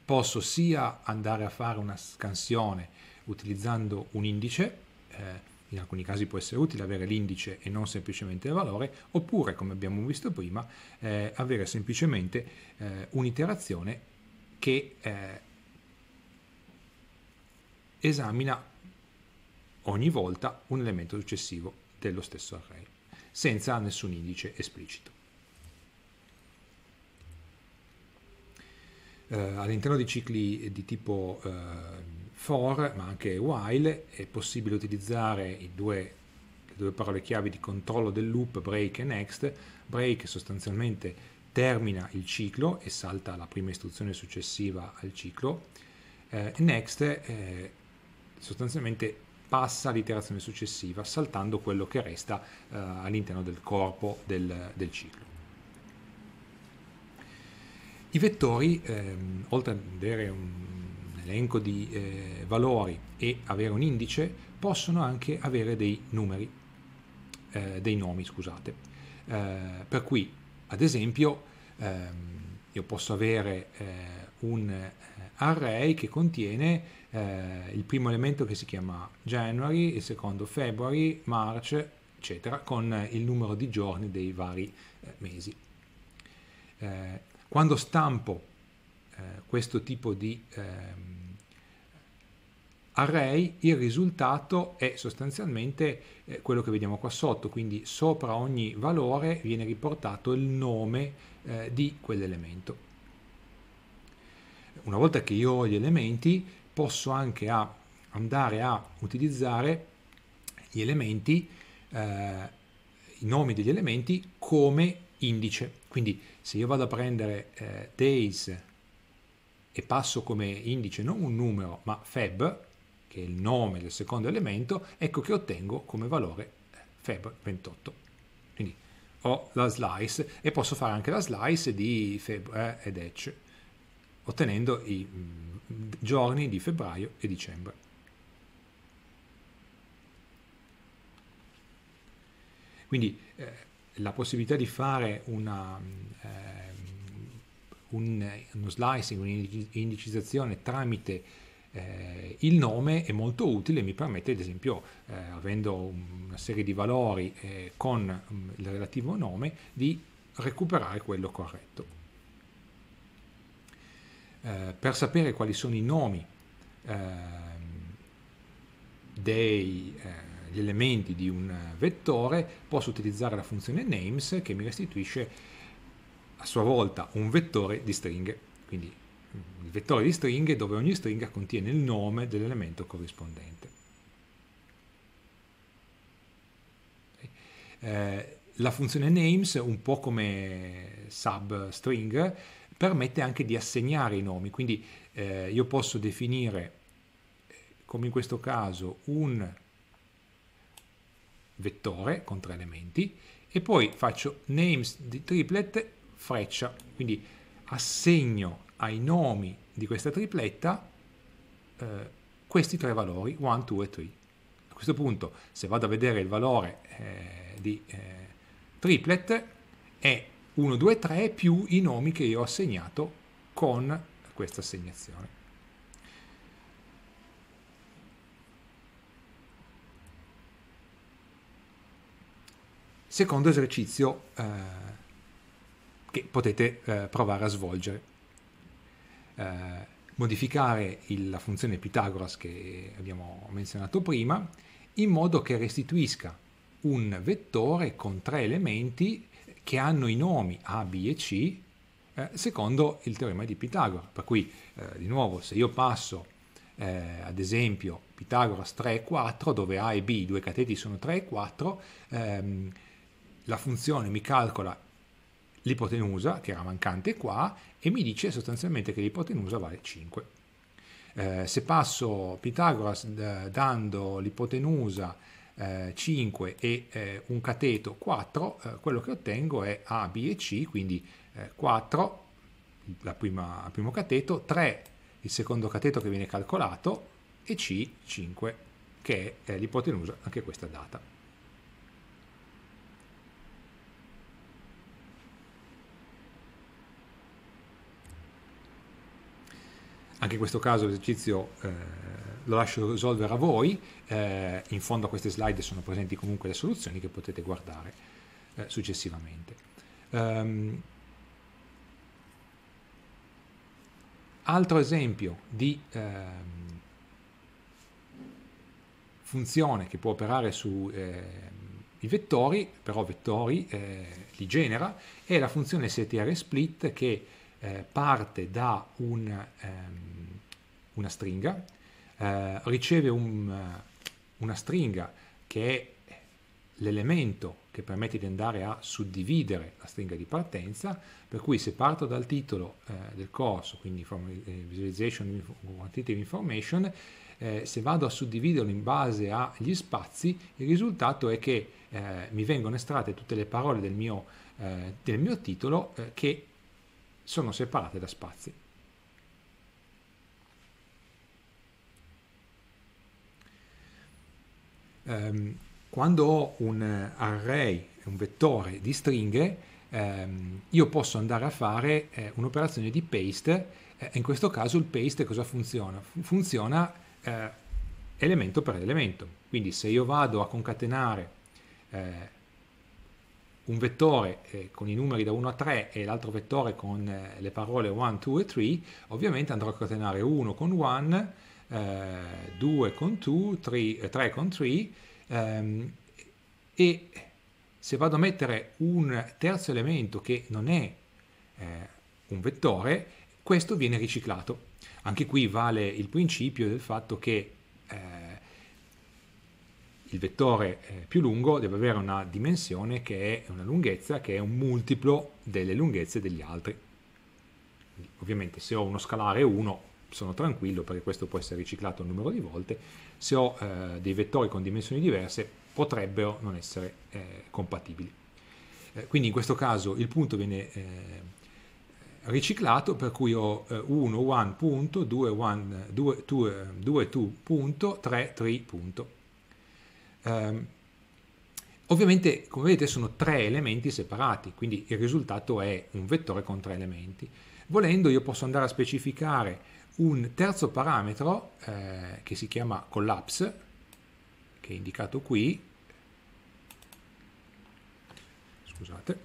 posso sia andare a fare una scansione utilizzando un indice, eh, in alcuni casi può essere utile avere l'indice e non semplicemente il valore, oppure, come abbiamo visto prima, eh, avere semplicemente eh, un'iterazione che eh, esamina ogni volta un elemento successivo dello stesso array, senza nessun indice esplicito. Eh, all'interno di cicli di tipo eh, for, ma anche while, è possibile utilizzare due, le due parole chiave di controllo del loop, break e next. Break sostanzialmente termina il ciclo e salta la prima istruzione successiva al ciclo. Eh, next eh, sostanzialmente passa all'iterazione successiva saltando quello che resta eh, all'interno del corpo del, del ciclo. I vettori, ehm, oltre ad avere un elenco di eh, valori e avere un indice, possono anche avere dei numeri, eh, dei nomi, scusate. Eh, per cui, ad esempio, ehm, io posso avere eh, un array che contiene eh, il primo elemento che si chiama January, il secondo February, March, eccetera, con il numero di giorni dei vari eh, mesi. Eh, quando stampo eh, questo tipo di ehm, array, il risultato è sostanzialmente eh, quello che vediamo qua sotto, quindi sopra ogni valore viene riportato il nome eh, di quell'elemento. Una volta che io ho gli elementi, posso anche a andare a utilizzare gli elementi, eh, i nomi degli elementi come indice. Quindi se io vado a prendere eh, days e passo come indice non un numero ma feb, che è il nome del secondo elemento, ecco che ottengo come valore eh, feb 28. Quindi ho la slice e posso fare anche la slice di feb eh, ed etch, ottenendo i mm, giorni di febbraio e dicembre. Quindi eh, la possibilità di fare una, eh, un, uno slicing, un'indicizzazione tramite eh, il nome è molto utile, mi permette ad esempio, eh, avendo una serie di valori eh, con mm, il relativo nome, di recuperare quello corretto. Eh, per sapere quali sono i nomi ehm, eh, degli eh, elementi di un vettore, posso utilizzare la funzione names che mi restituisce a sua volta un vettore di stringhe, quindi mm, il vettore di stringhe dove ogni stringa contiene il nome dell'elemento corrispondente. Eh, la funzione names, un po' come substring, permette anche di assegnare i nomi, quindi eh, io posso definire, eh, come in questo caso, un vettore con tre elementi e poi faccio names di triplet freccia, quindi assegno ai nomi di questa tripletta eh, questi tre valori, 1, 2 e 3. A questo punto, se vado a vedere il valore eh, di eh, triplet, è 1, 2, 3 più i nomi che io ho assegnato con questa assegnazione. Secondo esercizio eh, che potete eh, provare a svolgere. Eh, modificare il, la funzione Pythagoras che abbiamo menzionato prima in modo che restituisca un vettore con tre elementi che hanno i nomi A, B e C eh, secondo il teorema di Pitagora. Per cui, eh, di nuovo, se io passo eh, ad esempio Pitagoras 3 e 4, dove A e B, i due cateti sono 3 e 4, ehm, la funzione mi calcola l'ipotenusa, che era mancante qua, e mi dice sostanzialmente che l'ipotenusa vale 5. Eh, se passo Pitagora eh, dando l'ipotenusa eh, 5 e eh, un cateto 4, eh, quello che ottengo è A, B e C, quindi 4 eh, il primo cateto, 3 il secondo cateto che viene calcolato e C, 5, che è l'ipotenusa, anche questa data. Anche in questo caso l'esercizio eh, lo lascio risolvere a voi, eh, in fondo a queste slide sono presenti comunque le soluzioni che potete guardare eh, successivamente. Um, altro esempio di ehm, funzione che può operare sui eh, vettori, però vettori eh, li genera, è la funzione str split che eh, parte da un, ehm, una stringa eh, riceve un, eh, una stringa che è l'elemento che permette di andare a suddividere la stringa di partenza, per cui se parto dal titolo eh, del corso, quindi eh, Visualization Quantitative Information, eh, se vado a suddividerlo in base agli spazi, il risultato è che eh, mi vengono estratte tutte le parole del mio, del mio titolo che sono separate da spazi. ehm, quando ho un array, un vettore di stringhe, ehm, io posso andare a fare eh, un'operazione di paste, eh, in questo caso il paste cosa funziona? Funziona eh, elemento per elemento, quindi se io vado a concatenare eh, un vettore eh, con i numeri da 1 a 3 e l'altro vettore con eh, le parole 1, 2 e 3, ovviamente andrò a concatenare 1 con 1, 2 eh, con 2, 3 eh, con 3 ehm, e se vado a mettere un terzo elemento che non è eh, un vettore, questo viene riciclato. Anche qui vale il principio del fatto che eh, il vettore eh, più lungo deve avere una dimensione che è una lunghezza che è un multiplo delle lunghezze degli altri. Ovviamente se ho uno scalare 1 sono tranquillo perché questo può essere riciclato un numero di volte, se ho eh, dei vettori con dimensioni diverse potrebbero non essere eh, compatibili. Eh, quindi in questo caso il punto viene eh, riciclato per cui ho 1 eh, 1 punto, 2 1 2 2 2 punto, 3 3 punto. Ehm, ovviamente come vedete sono tre elementi separati, quindi il risultato è un vettore con tre elementi. Volendo io posso andare a specificare un terzo parametro eh, che si chiama collapse, che è indicato qui, scusate,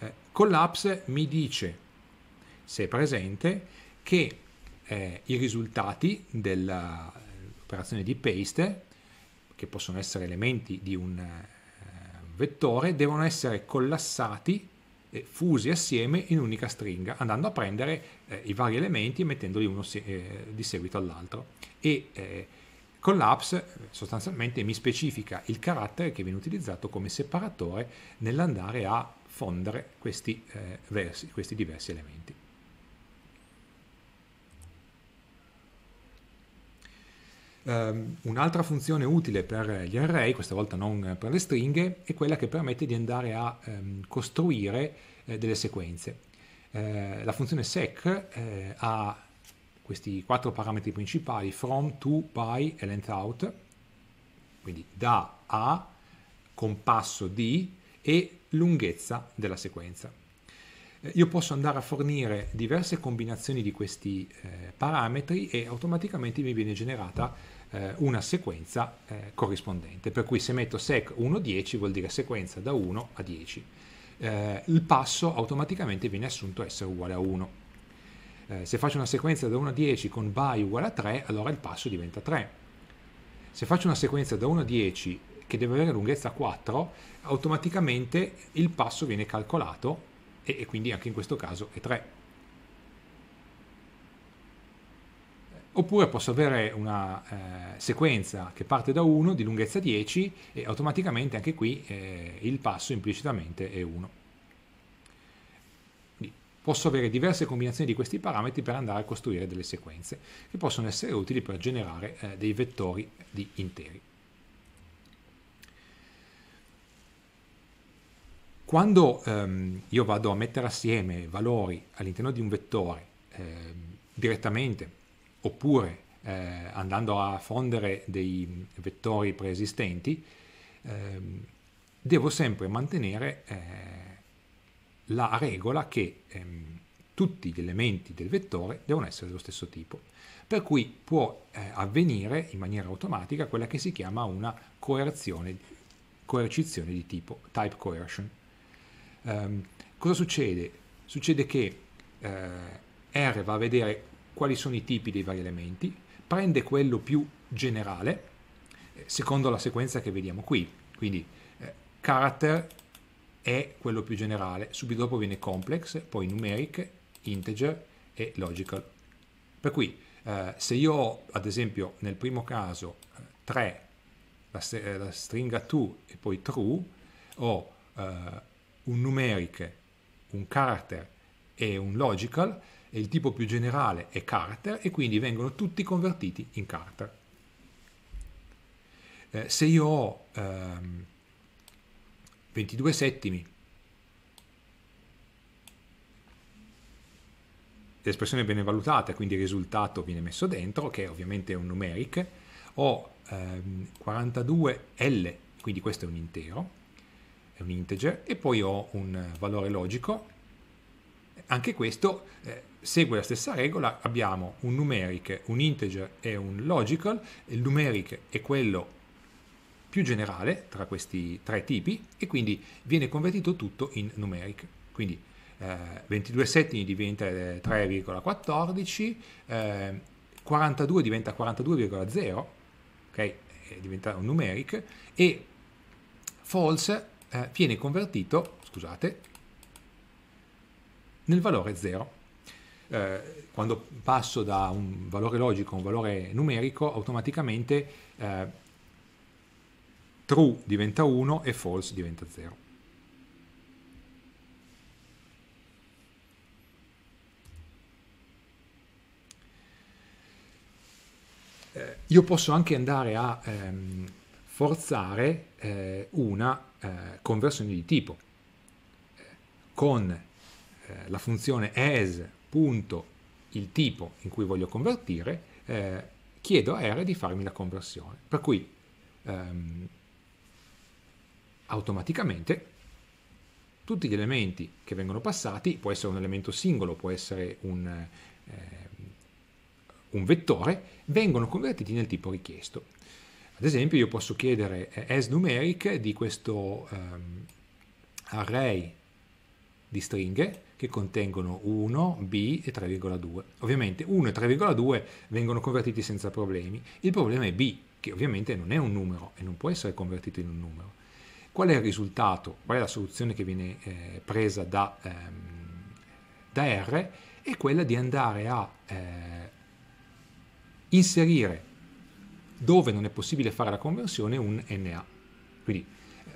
eh, collapse mi dice, se è presente, che eh, i risultati dell'operazione di paste, che possono essere elementi di un eh, vettore, devono essere collassati eh, fusi assieme in un'unica stringa, andando a prendere eh, i vari elementi e mettendoli uno se- eh, di seguito all'altro. E eh, con l'apps sostanzialmente mi specifica il carattere che viene utilizzato come separatore nell'andare a fondere questi, eh, versi, questi diversi elementi. Um, un'altra funzione utile per gli array, questa volta non per le stringhe, è quella che permette di andare a um, costruire eh, delle sequenze. Eh, la funzione sec eh, ha questi quattro parametri principali, from, to, by e lengthout, quindi da a, compasso di e lunghezza della sequenza. Eh, io posso andare a fornire diverse combinazioni di questi eh, parametri e automaticamente mi viene generata eh, una sequenza eh, corrispondente. Per cui se metto sec 1 10 vuol dire sequenza da 1 a 10. Eh, il passo automaticamente viene assunto essere uguale a 1. Eh, se faccio una sequenza da 1 a 10 con by uguale a 3, allora il passo diventa 3. Se faccio una sequenza da 1 a 10 che deve avere lunghezza 4, automaticamente il passo viene calcolato e, e quindi anche in questo caso è 3. oppure posso avere una eh, sequenza che parte da 1 di lunghezza 10 e automaticamente anche qui eh, il passo implicitamente è 1. posso avere diverse combinazioni di questi parametri per andare a costruire delle sequenze che possono essere utili per generare eh, dei vettori di interi. Quando ehm, io vado a mettere assieme valori all'interno di un vettore ehm, direttamente oppure eh, andando a fondere dei vettori preesistenti, ehm, devo sempre mantenere eh, la regola che ehm, tutti gli elementi del vettore devono essere dello stesso tipo. Per cui può eh, avvenire in maniera automatica quella che si chiama una coerzione, coercizione di tipo, type coercion. Um, cosa succede? Succede che eh, R va a vedere quali sono i tipi dei vari elementi, prende quello più generale, eh, secondo la sequenza che vediamo qui, quindi eh, character è quello più generale, subito dopo viene complex, poi numeric, integer e logical. Per cui eh, se io ho ad esempio nel primo caso 3, eh, la, eh, la, stringa to e poi true, ho eh, un numeric, un character e un logical e il tipo più generale è character e quindi vengono tutti convertiti in character. Eh, se io ho ehm, 22 settimi, l'espressione viene valutata, quindi il risultato viene messo dentro, che è ovviamente è un numeric, ho ehm, 42L, quindi questo è un intero, un integer, e poi ho un valore logico, anche questo eh, segue la stessa regola, abbiamo un numeric, un integer e un logical, il numeric è quello più generale tra questi tre tipi e quindi viene convertito tutto in numeric. Quindi eh, 22 settimi diventa 3,14, eh, 42 eh, diventa 42,0, ok? Eh, diventa un numeric, e false eh, viene convertito scusate, nel valore 0. Eh, quando passo da un valore logico a un valore numerico, automaticamente eh, true diventa 1 e false diventa 0. Eh, io posso anche andare a ehm, forzare eh, una eh, conversione di tipo eh, con eh, la funzione as.il tipo in cui voglio convertire eh, chiedo a R di farmi la conversione per cui ehm, automaticamente tutti gli elementi che vengono passati, può essere un elemento singolo, può essere un, eh, un, vettore, vengono convertiti nel tipo richiesto. Ad esempio io posso chiedere as eh, numeric di questo um, array di stringhe che contengono 1, b e 3,2. Ovviamente 1 e 3,2 vengono convertiti senza problemi. Il problema è b, che ovviamente non è un numero e non può essere convertito in un numero. Qual è il risultato? Qual è la soluzione che viene eh, presa da, ehm, da R? È quella di andare a eh, inserire dove non è possibile fare la conversione un NA. Quindi eh,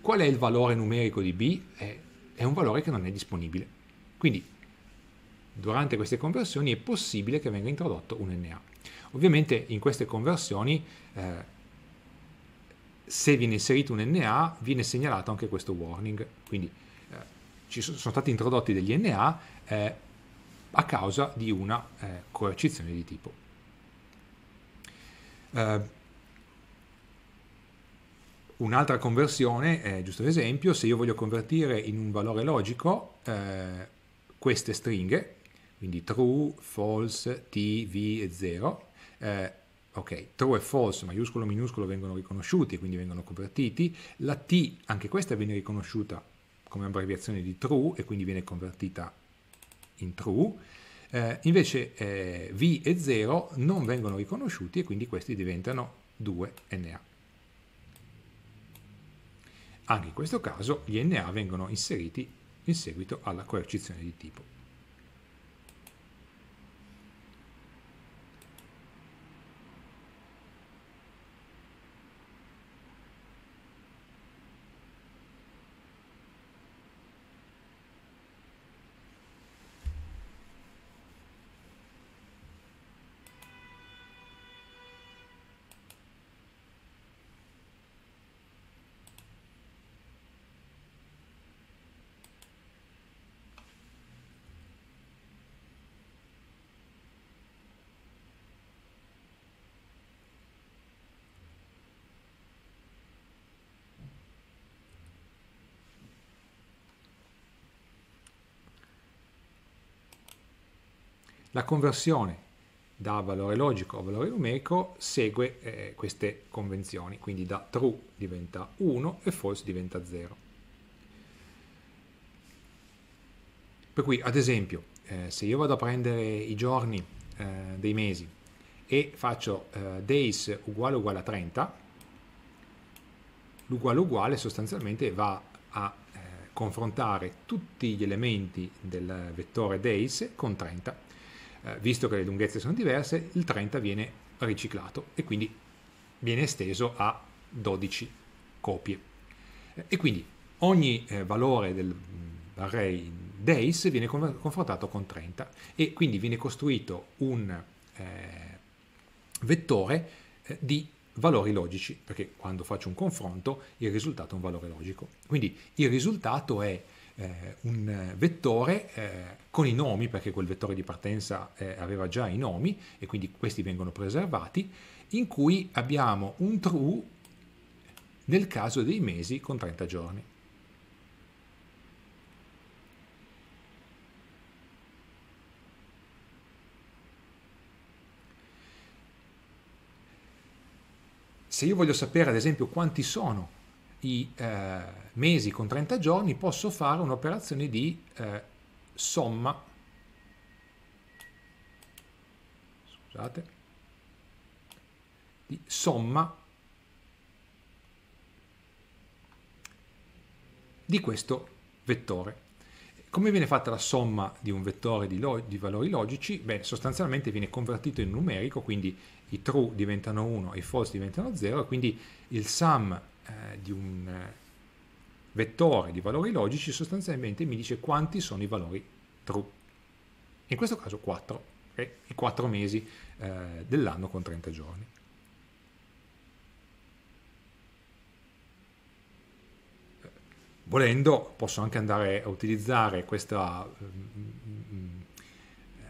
qual è il valore numerico di B? È, è un valore che non è disponibile. Quindi durante queste conversioni è possibile che venga introdotto un NA. Ovviamente in queste conversioni eh, se viene inserito un NA viene segnalato anche questo warning, quindi eh, ci sono, stati introdotti degli NA eh, a causa di una eh, coercizione di tipo. Eh, Un'altra conversione, eh, giusto esempio, se io voglio convertire in un valore logico eh, queste stringhe, quindi true, false, t, v e 0, eh, ok, true e false, maiuscolo e minuscolo vengono riconosciuti, e quindi vengono convertiti, la t, anche questa viene riconosciuta come abbreviazione di true e quindi viene convertita in true, eh, invece eh, V e 0 non vengono riconosciuti e quindi questi diventano 2NA. Anche in questo caso gli NA vengono inseriti in seguito alla coercizione di tipo. La conversione da valore logico a valore numerico segue eh, queste convenzioni, quindi da true diventa 1 e false diventa 0. Per cui, ad esempio, eh, se io vado a prendere i giorni eh, dei mesi e faccio eh, days uguale uguale a 30, l'uguale uguale sostanzialmente va a eh, confrontare tutti gli elementi del vettore days con 30 eh, visto che le lunghezze sono diverse, il 30 viene riciclato e quindi viene esteso a 12 copie. Eh, e quindi ogni eh, valore dell'array mm, days viene con, confrontato con 30 e quindi viene costruito un eh, vettore eh, di valori logici, perché quando faccio un confronto il risultato è un valore logico. Quindi il risultato è eh, un vettore eh, con i nomi, perché quel vettore di partenza eh, aveva già i nomi e quindi questi vengono preservati, in cui abbiamo un true nel caso dei mesi con 30 giorni. Se io voglio sapere ad esempio quanti sono i eh, mesi con 30 giorni posso fare un'operazione di eh, somma scusate di somma di questo vettore come viene fatta la somma di un vettore di, di, valori logici? Beh, sostanzialmente viene convertito in numerico, quindi i true diventano 1 e i false diventano 0, quindi il sum eh, di un eh, vettore di valori logici sostanzialmente mi dice quanti sono i valori true. In questo caso 4, okay? i 4 mesi eh, dell'anno con 30 giorni. Volendo posso anche andare a utilizzare questo mm, mm, mm,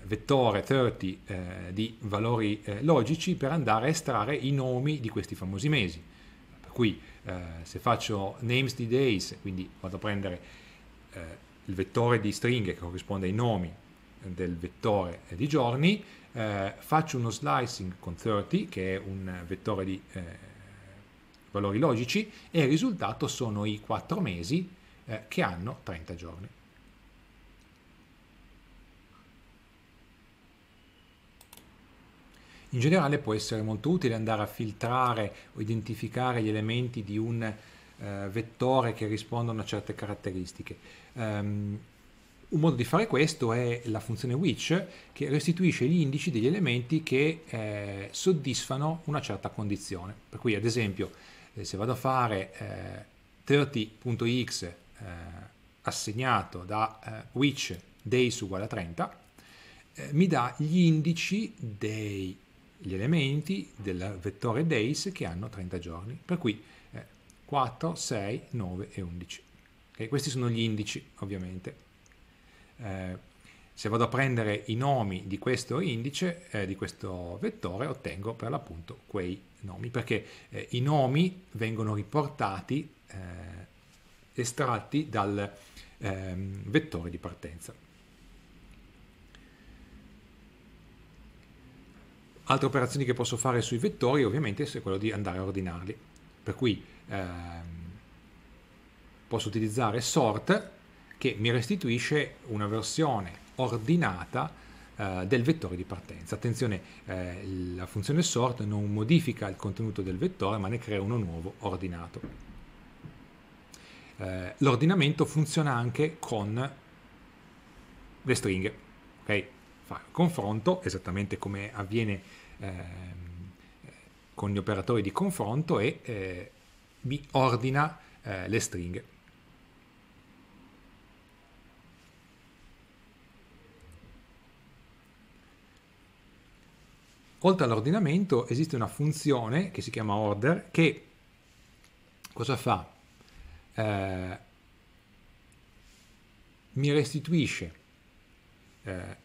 vettore 30 eh, di valori eh, logici per andare a estrarre i nomi di questi famosi mesi. Per cui eh, se faccio names di days, quindi vado a prendere eh, il vettore di stringhe che corrisponde ai nomi del vettore di giorni, eh, faccio uno slicing con 30 che è un vettore di eh, valori logici e il risultato sono i 4 mesi eh, che hanno 30 giorni. In generale può essere molto utile andare a filtrare o identificare gli elementi di un eh, vettore che rispondono a certe caratteristiche. Um, un modo di fare questo è la funzione which che restituisce gli indici degli elementi che eh, soddisfano una certa condizione. Per cui ad esempio eh, se vado a fare eh, 30.x eh, assegnato da eh, which days uguale a 30 eh, mi dà gli indici dei gli elementi del vettore days che hanno 30 giorni, per cui eh, 4, 6, 9 e 11. Okay? Questi sono gli indici, ovviamente. Eh, se vado a prendere i nomi di questo indice, eh, di questo vettore, ottengo per l'appunto quei nomi, perché eh, i nomi vengono riportati, eh, estratti dal ehm, vettore di partenza. Altre operazioni che posso fare sui vettori ovviamente è quello di andare a ordinarli, per cui eh, posso utilizzare sort che mi restituisce una versione ordinata eh, del vettore di partenza. Attenzione, eh, la funzione sort non modifica il contenuto del vettore ma ne crea uno nuovo ordinato. Eh, l'ordinamento funziona anche con le stringhe. Okay? fare confronto, esattamente come avviene eh, con gli operatori di confronto e eh, mi ordina eh, le stringhe. Oltre all'ordinamento esiste una funzione che si chiama order che cosa fa? Eh, mi restituisce eh,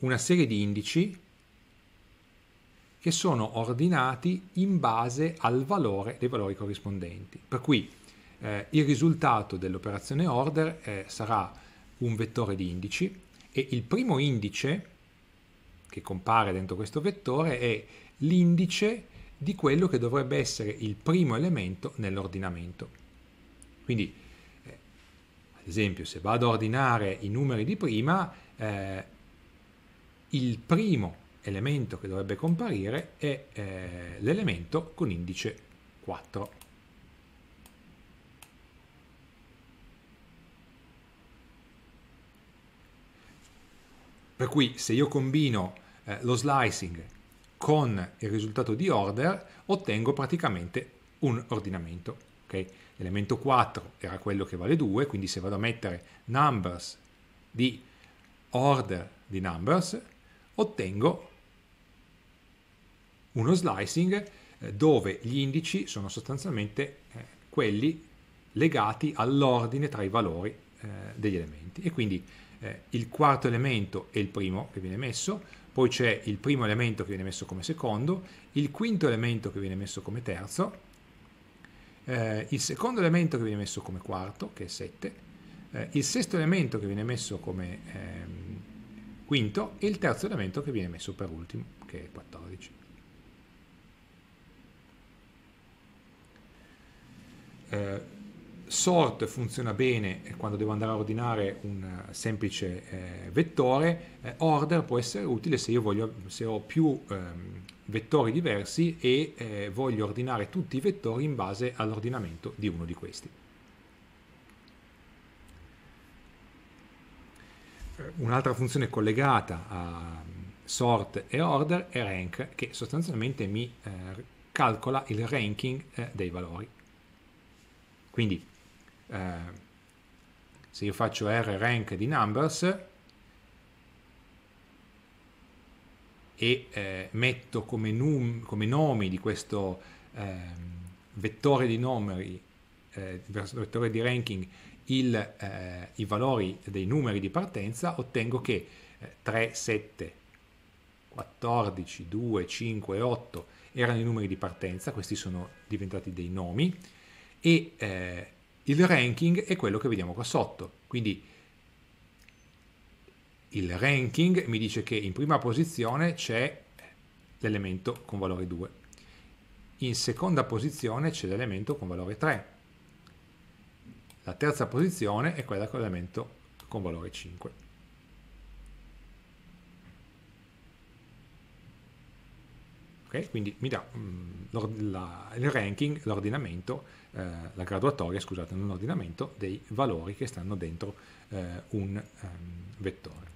una serie di indici che sono ordinati in base al valore dei valori corrispondenti. Per cui eh, il risultato dell'operazione order eh, sarà un vettore di indici e il primo indice che compare dentro questo vettore è l'indice di quello che dovrebbe essere il primo elemento nell'ordinamento. Quindi, eh, ad esempio, se vado a ordinare i numeri di prima, eh, il primo elemento che dovrebbe comparire è eh, l'elemento con indice 4. Per cui se io combino eh, lo slicing con il risultato di order ottengo praticamente un ordinamento. Okay? L'elemento 4 era quello che vale 2, quindi se vado a mettere numbers di order di numbers, ottengo uno slicing eh, dove gli indici sono sostanzialmente eh, quelli legati all'ordine tra i valori eh, degli elementi e quindi il quarto elemento è il primo che viene messo, poi c'è il primo elemento che viene messo come secondo, il quinto elemento che viene messo come terzo, il secondo elemento che viene messo come quarto, che è 7, il sesto elemento che viene messo come ehm, quinto e il terzo elemento che viene messo per ultimo, che è 14. Eh, sort funziona bene eh, quando devo andare a ordinare un eh, semplice eh, vettore, eh, order può essere utile se io voglio, se ho più ehm, vettori diversi e eh, voglio ordinare tutti i vettori in base all'ordinamento di uno di questi. un'altra funzione collegata a sort e order è rank che sostanzialmente mi eh, calcola il ranking eh, dei valori. Quindi eh, se io faccio r rank di numbers e eh, metto come, num, come, nomi di questo ehm, vettore di numeri, eh, vettore di ranking, il, eh, i valori dei numeri di partenza, ottengo che 3, 7, 14, 2, 5, 8 erano i numeri di partenza, questi sono diventati dei nomi, e eh, il ranking è quello che vediamo qua sotto. Quindi il ranking mi dice che in prima posizione c'è l'elemento con valore 2, in seconda posizione c'è l'elemento con valore 3, la terza posizione è quella con l'elemento con valore 5. Okay? Quindi mi dà mm, la, il ranking, l'ordinamento, eh, la graduatoria, scusate, non l'ordinamento, dei valori che stanno dentro eh, un um, vettore.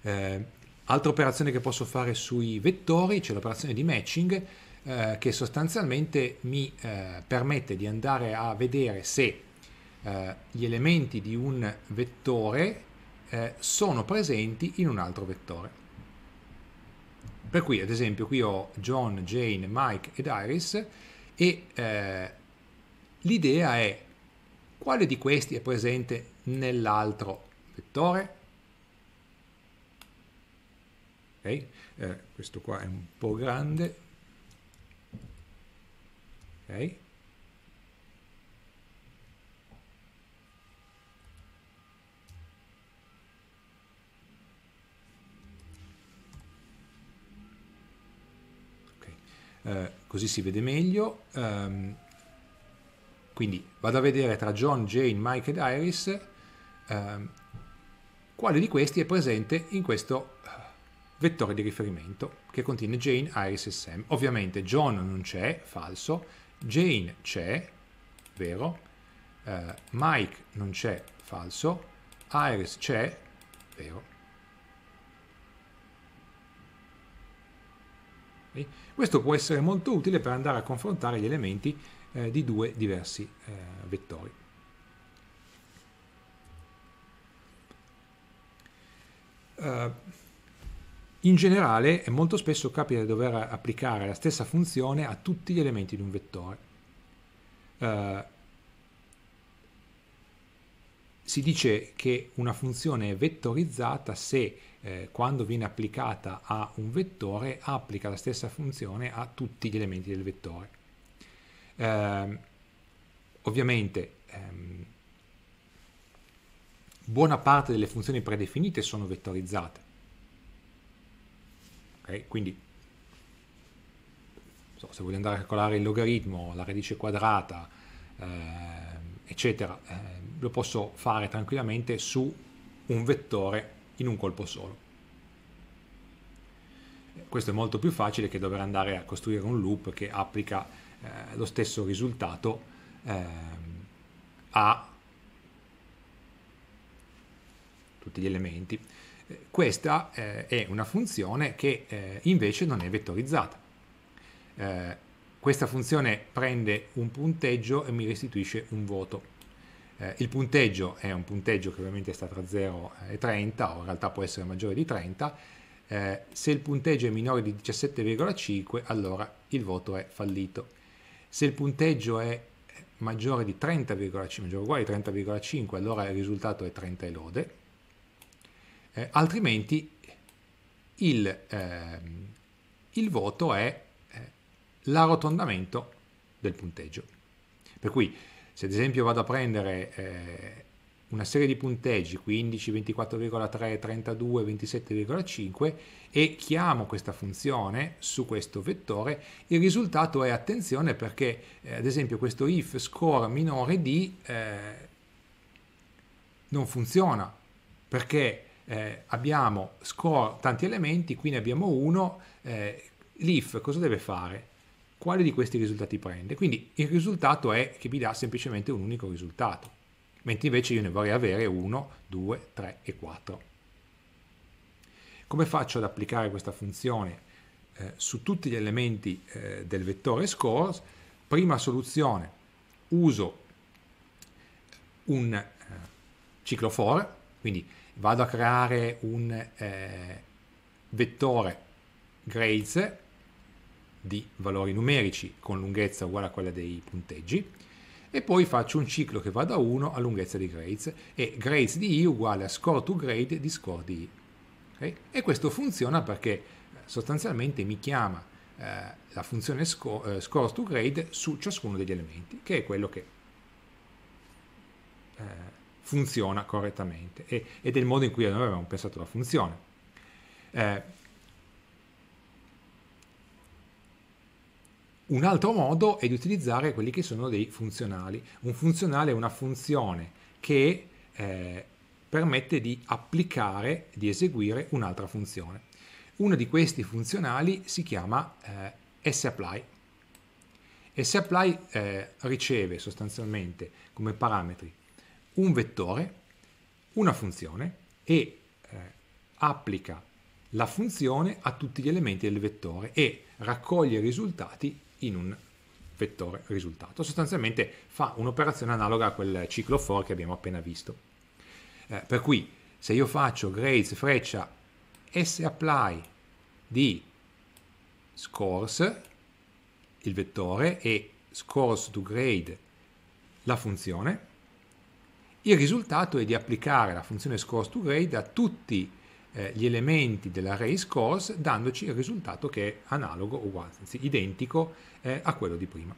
Eh, altra operazione che posso fare sui vettori, c'è cioè l'operazione di matching, eh, che sostanzialmente mi eh, permette di andare a vedere se eh, gli elementi di un vettore eh, sono presenti in un altro vettore. Per cui ad esempio qui ho John, Jane, Mike ed Iris e eh, l'idea è quale di questi è presente nell'altro vettore? Okay. Eh, questo qua è un po' grande, Ok? Uh, così si vede meglio. Um, quindi vado a vedere tra John, Jane, Mike ed Iris um, quale di questi è presente in questo eh, vettore di riferimento che contiene Jane, Iris e Sam. Ovviamente John non c'è, falso, Jane c'è, vero? Uh, Mike non c'è, falso. Iris c'è, vero? Questo può essere molto utile per andare a confrontare gli elementi eh, di due diversi eh, vettori. Uh, in generale, molto spesso capita di dover applicare la stessa funzione a tutti gli elementi di un vettore. Uh, si dice che una funzione è vettorizzata se eh, quando viene applicata a un vettore applica la stessa funzione a tutti gli elementi del vettore. Eh, ovviamente ehm, buona parte delle funzioni predefinite sono vettorizzate, Okay? Quindi so, se voglio andare a calcolare il logaritmo, la radice quadrata, eh, eccetera, eh, lo posso fare tranquillamente su un vettore in un colpo solo. Questo è molto più facile che dover andare a costruire un loop che applica eh, lo stesso risultato ehm, a tutti gli elementi questa eh, è una funzione che eh, invece non è vettorizzata. Eh, questa funzione prende un punteggio e mi restituisce un voto. Eh, il punteggio è un punteggio che ovviamente sta tra 0 e 30, o in realtà può essere maggiore di 30. Eh, se il punteggio è minore di 17,5, allora il voto è fallito. Se il punteggio è maggiore di 30,5, maggiore o uguale a 30,5, allora il risultato è 30 e lode eh, altrimenti il, eh, il, voto è eh, l'arrotondamento del punteggio. Per cui se ad esempio vado a prendere eh, una serie di punteggi 15, 24,3, 32, 27,5 e chiamo questa funzione su questo vettore, il risultato è attenzione perché eh, ad esempio questo if score minore di eh, non funziona perché eh, abbiamo score, tanti elementi, qui ne abbiamo uno, eh, l'if cosa deve fare? Quale di questi risultati prende? Quindi il risultato è che mi dà semplicemente un unico risultato, mentre invece io ne vorrei avere uno, due, tre e quattro. Come faccio ad applicare questa funzione eh, su tutti gli elementi eh, del vettore scores? Prima soluzione, uso un eh, ciclo for, quindi vado a creare un eh, vettore grades di valori numerici con lunghezza uguale a quella dei punteggi e poi faccio un ciclo che va da 1 a lunghezza di grades e grades di i uguale a score to grade di score di i. Okay? E questo funziona perché eh, sostanzialmente mi chiama eh, la funzione score, eh, score to grade su ciascuno degli elementi, che è quello che eh, funziona correttamente e, ed è il modo in cui noi avevamo pensato la funzione. Eh, un altro modo è di utilizzare quelli che sono dei funzionali. Un funzionale è una funzione che eh, permette di applicare, di eseguire un'altra funzione. Uno di questi funzionali si chiama eh, sapply. sapply eh, riceve sostanzialmente come parametri un vettore, una funzione e eh, applica la funzione a tutti gli elementi del vettore e raccoglie i risultati in un vettore risultato. Sostanzialmente fa un'operazione analoga a quel ciclo for che abbiamo appena visto. Eh, per cui se io faccio grades freccia sapply di scores, il vettore, e scores to grade, la funzione, il risultato è di applicare la funzione scores to grade a tutti eh, gli elementi dell'array scores dandoci il risultato che è analogo, o anzi identico eh, a quello di prima.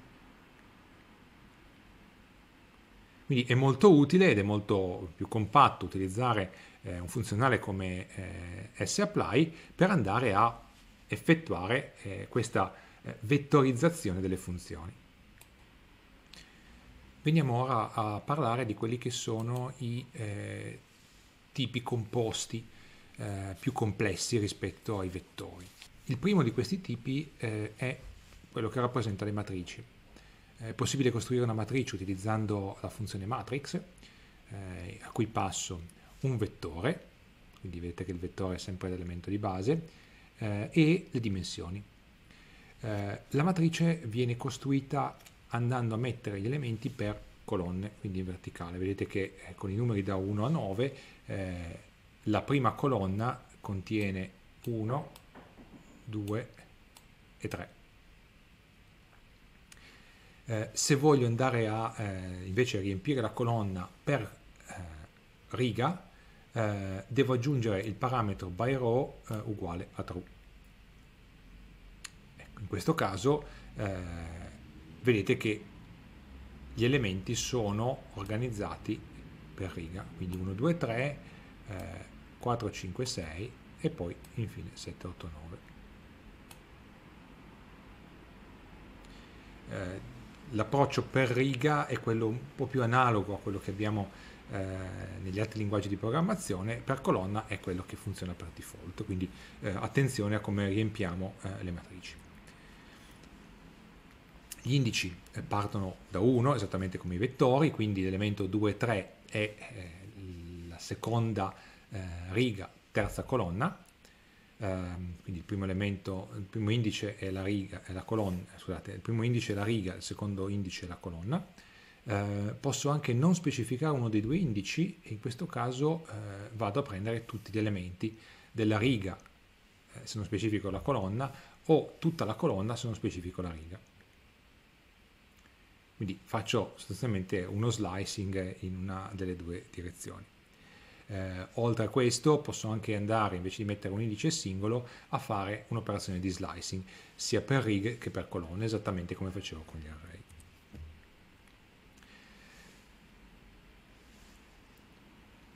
Quindi è molto utile ed è molto più compatto utilizzare eh, un funzionale come eh, sapply per andare a effettuare eh, questa eh, vettorizzazione delle funzioni. Veniamo ora a parlare di quelli che sono i eh, tipi composti eh, più complessi rispetto ai vettori. Il primo di questi tipi eh, è quello che rappresenta le matrici. È possibile costruire una matrice utilizzando la funzione matrix, eh, a cui passo un vettore, quindi vedete che il vettore è sempre l'elemento di base, eh, e le dimensioni. Eh, la matrice viene costruita andando a mettere gli elementi per colonne, quindi in verticale. Vedete che eh, con i numeri da 1 a 9 eh, la prima colonna contiene 1, 2 e 3. Eh, se voglio andare a eh, invece riempire la colonna per eh, riga, eh, devo aggiungere il parametro by row uguale a true. Ecco, in questo caso vedete che gli elementi sono organizzati per riga, quindi 1, 2, 3, eh, 4, 5, 6 e poi infine 7, 8, 9. L'approccio per riga è quello un po' più analogo a quello che abbiamo eh, negli altri linguaggi di programmazione, per colonna è quello che funziona per default, quindi eh, attenzione a come riempiamo eh, le matrici. Gli indici eh, partono da 1, esattamente come i vettori, quindi l'elemento 2, 3 è eh, la seconda eh, riga, terza colonna, ehm, quindi il primo elemento, il primo indice è la riga, è la colonna, scusate, il primo indice è la riga, il secondo indice è la colonna. Eh, posso anche non specificare uno dei due indici e in questo caso eh, vado a prendere tutti gli elementi della riga eh, se non specifico la colonna o tutta la colonna se non specifico la riga. Quindi faccio sostanzialmente uno slicing in una delle due direzioni. Eh, oltre a questo posso anche andare, invece di mettere un indice singolo, a fare un'operazione di slicing, sia per righe che per colonne, esattamente come facevo con gli array.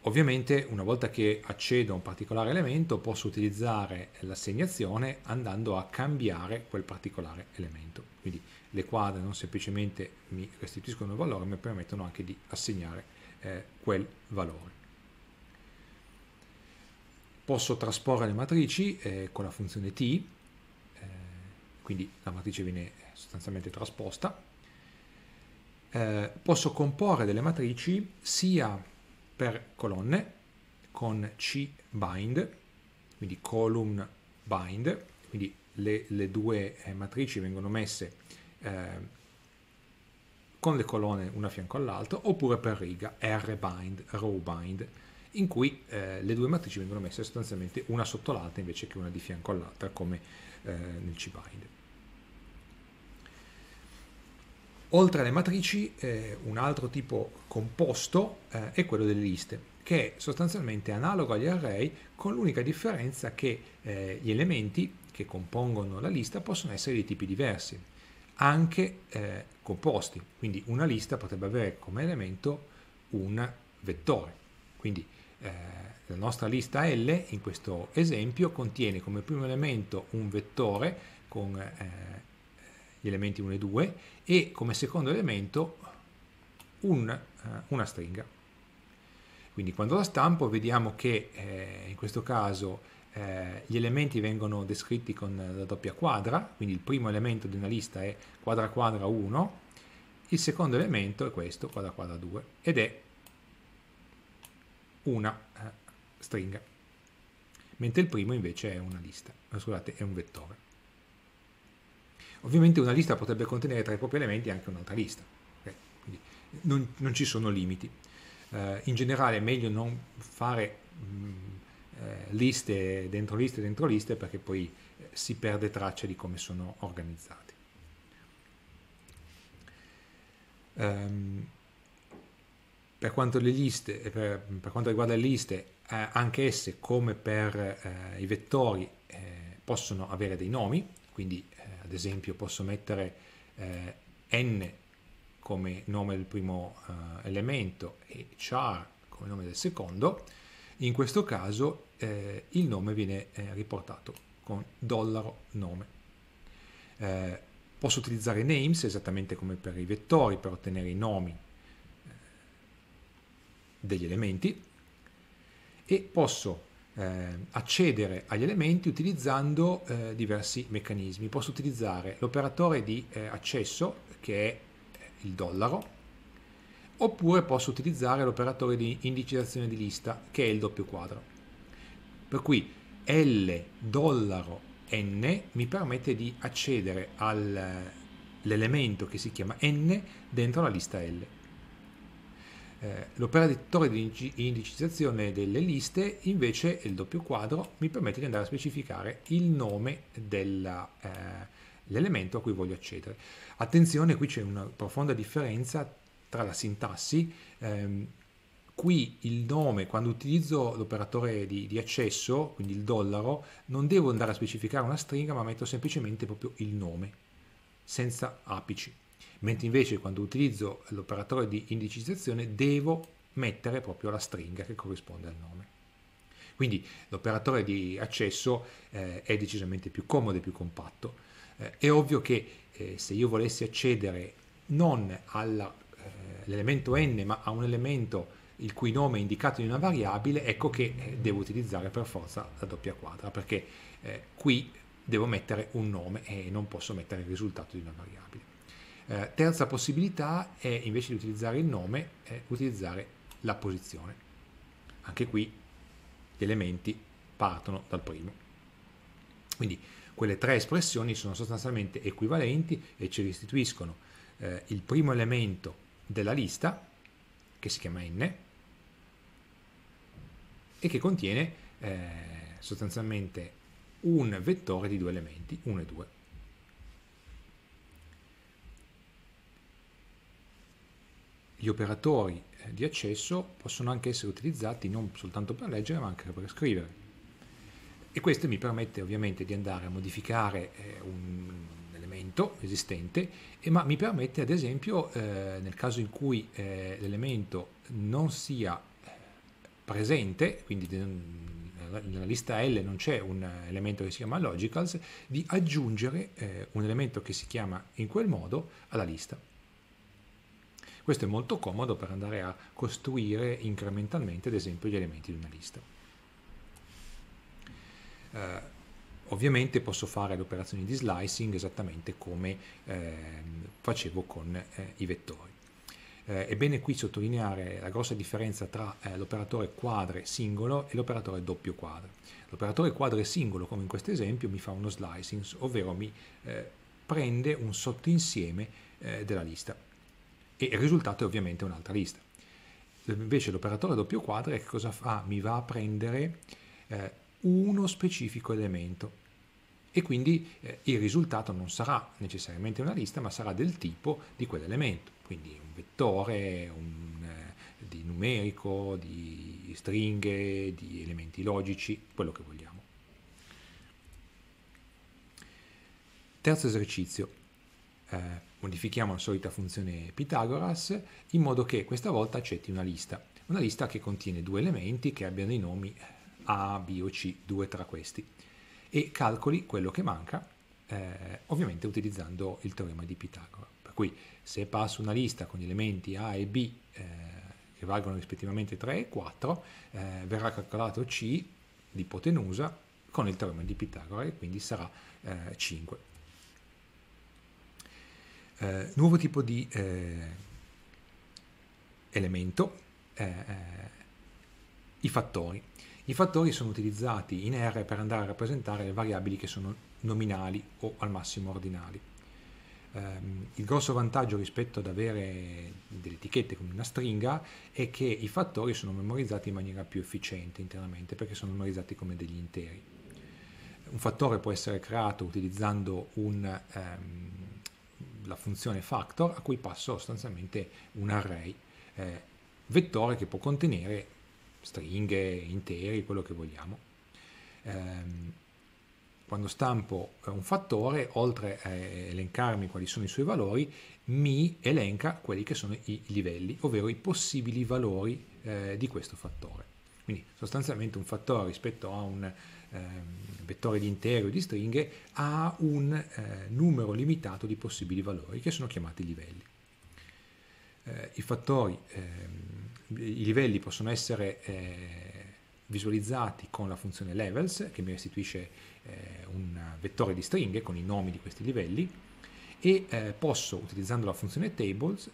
Ovviamente una volta che accedo a un particolare elemento posso utilizzare l'assegnazione andando a cambiare quel particolare elemento. Quindi le quadre non semplicemente mi restituiscono il valore, ma mi permettono anche di assegnare eh, quel valore. Posso trasporre le matrici eh, con la funzione t, eh, quindi la matrice viene sostanzialmente trasposta. Eh, posso comporre delle matrici sia per colonne con C bind, quindi column bind, quindi le, le due eh, matrici vengono messe eh, con le colonne una fianco all'altra, oppure per riga, R-bind, row-bind, in cui eh, le due matrici vengono messe sostanzialmente una sotto l'altra invece che una di fianco all'altra, come eh, nel C-bind. Oltre alle matrici, eh, un altro tipo composto eh, è quello delle liste, che è sostanzialmente analogo agli array, con l'unica differenza che eh, gli elementi che compongono la lista possono essere di tipi diversi anche eh, composti. Quindi una lista potrebbe avere come elemento un vettore. Quindi eh, la nostra lista L in questo esempio contiene come primo elemento un vettore con eh, gli elementi 1 e 2 e come secondo elemento un, eh, una stringa. Quindi quando la stampo vediamo che eh, in questo caso eh, gli elementi vengono descritti con la doppia quadra, quindi il primo elemento di una lista è quadra quadra 1, il secondo elemento è questo, quadra quadra 2, ed è una eh, stringa, mentre il primo invece è una lista, eh, scusate, è un vettore. Ovviamente una lista potrebbe contenere tra i propri elementi anche un'altra lista, okay? non, non, ci sono limiti. Eh, in generale è meglio non fare mh, mm, eh, liste dentro liste dentro liste perché poi eh, si perde traccia di come sono organizzati. Um, per, quanto liste, eh, per, per, quanto riguarda le liste, eh, anche esse come per eh, i vettori eh, possono avere dei nomi, quindi ad esempio posso mettere n come nome del primo elemento e char come nome del secondo, in questo caso eh, il nome viene eh, riportato con dollaro nome. Eh, posso utilizzare names esattamente come per i vettori per ottenere i nomi eh, degli elementi e posso eh, accedere agli elementi utilizzando eh, diversi meccanismi. Posso utilizzare l'operatore di accesso che è il dollaro oppure posso utilizzare l'operatore di indicizzazione di lista che è il doppio quadro. Per cui L dollaro n mi permette di accedere all'elemento che si chiama n dentro la lista L. Eh, l'operatore di indicizzazione delle liste invece è il doppio quadro mi permette di andare a specificare il nome dell'elemento eh, a cui voglio accedere. Attenzione, qui c'è una profonda differenza tra la sintassi. Ehm, qui il nome, quando utilizzo l'operatore di, di, accesso, quindi il dollaro, non devo andare a specificare una stringa, ma metto semplicemente proprio il nome, senza apici. Mentre invece quando utilizzo l'operatore di indicizzazione devo mettere proprio la stringa che corrisponde al nome. Quindi l'operatore di accesso eh, è decisamente più comodo e più compatto. Eh, è ovvio che eh, se io volessi accedere non alla l'elemento n ma a un elemento il cui nome è indicato in una variabile, ecco che eh, devo utilizzare per forza la doppia quadra, perché eh, qui devo mettere un nome e non posso mettere il risultato di una variabile. Eh, terza possibilità è invece di utilizzare il nome, eh, utilizzare la posizione. Anche qui gli elementi partono dal primo. Quindi quelle tre espressioni sono sostanzialmente equivalenti e ci restituiscono eh, il primo elemento della lista, che si chiama n, e che contiene eh, sostanzialmente un vettore di due elementi, 1 e 2. Gli operatori eh, di accesso possono anche essere utilizzati non soltanto per leggere ma anche per scrivere. E questo mi permette ovviamente di andare a modificare eh, un elemento esistente, ma mi permette ad esempio eh, nel caso in cui eh, l'elemento non sia eh, presente, quindi nella lista L non c'è un elemento che si chiama logicals, di aggiungere eh, un elemento che si chiama in quel modo alla lista. Questo è molto comodo per andare a costruire incrementalmente, ad esempio, gli elementi di una lista. Uh, Ovviamente posso fare le operazioni di slicing esattamente come eh, facevo con eh, i vettori. Eh, è bene qui sottolineare la grossa differenza tra eh, l'operatore quadre singolo e l'operatore doppio quadre. L'operatore quadre singolo, come in questo esempio, mi fa uno slicing, ovvero mi eh, prende un sottoinsieme eh, della lista e il risultato è ovviamente un'altra lista. Invece l'operatore doppio quadre che cosa fa? Mi va a prendere uno specifico elemento e quindi eh, il risultato non sarà necessariamente una lista ma sarà del tipo di quell'elemento, quindi un vettore, un, eh, di numerico, di stringhe, di elementi logici, quello che vogliamo. Terzo esercizio, eh, modifichiamo la solita funzione Pitagoras in modo che questa volta accetti una lista, una lista che contiene due elementi che abbiano i nomi eh, a, B o C, due tra questi, e calcoli quello che manca, eh, ovviamente utilizzando il teorema di Pitagora. Per cui se passo una lista con gli elementi A e B eh, che valgono rispettivamente 3 e 4, eh, verrà calcolato C, di ipotenusa con il teorema di Pitagora e quindi sarà 5. Eh, eh, nuovo tipo di eh, elemento, i fattori. I fattori sono utilizzati in R per andare a rappresentare le variabili che sono nominali o al massimo ordinali. Ehm, il grosso vantaggio rispetto ad avere delle etichette come una stringa è che i fattori sono memorizzati in maniera più efficiente internamente perché sono memorizzati come degli interi. Un fattore può essere creato utilizzando un, um, la funzione factor a cui passo sostanzialmente un array eh, vettore che può contenere stringhe, interi, quello che vogliamo. Ehm, quando stampo eh, un fattore, oltre a elencarmi quali sono i suoi valori, mi elenca quelli che sono i livelli, ovvero i possibili valori eh, di questo fattore. Quindi sostanzialmente un fattore rispetto a un eh, vettore di interi o di stringhe ha un eh, numero limitato di possibili valori che sono chiamati livelli. Eh, I fattori ehm, i livelli possono essere eh, visualizzati con la funzione levels che mi restituisce eh, un vettore di stringhe con i nomi di questi livelli e eh, posso utilizzando la funzione tables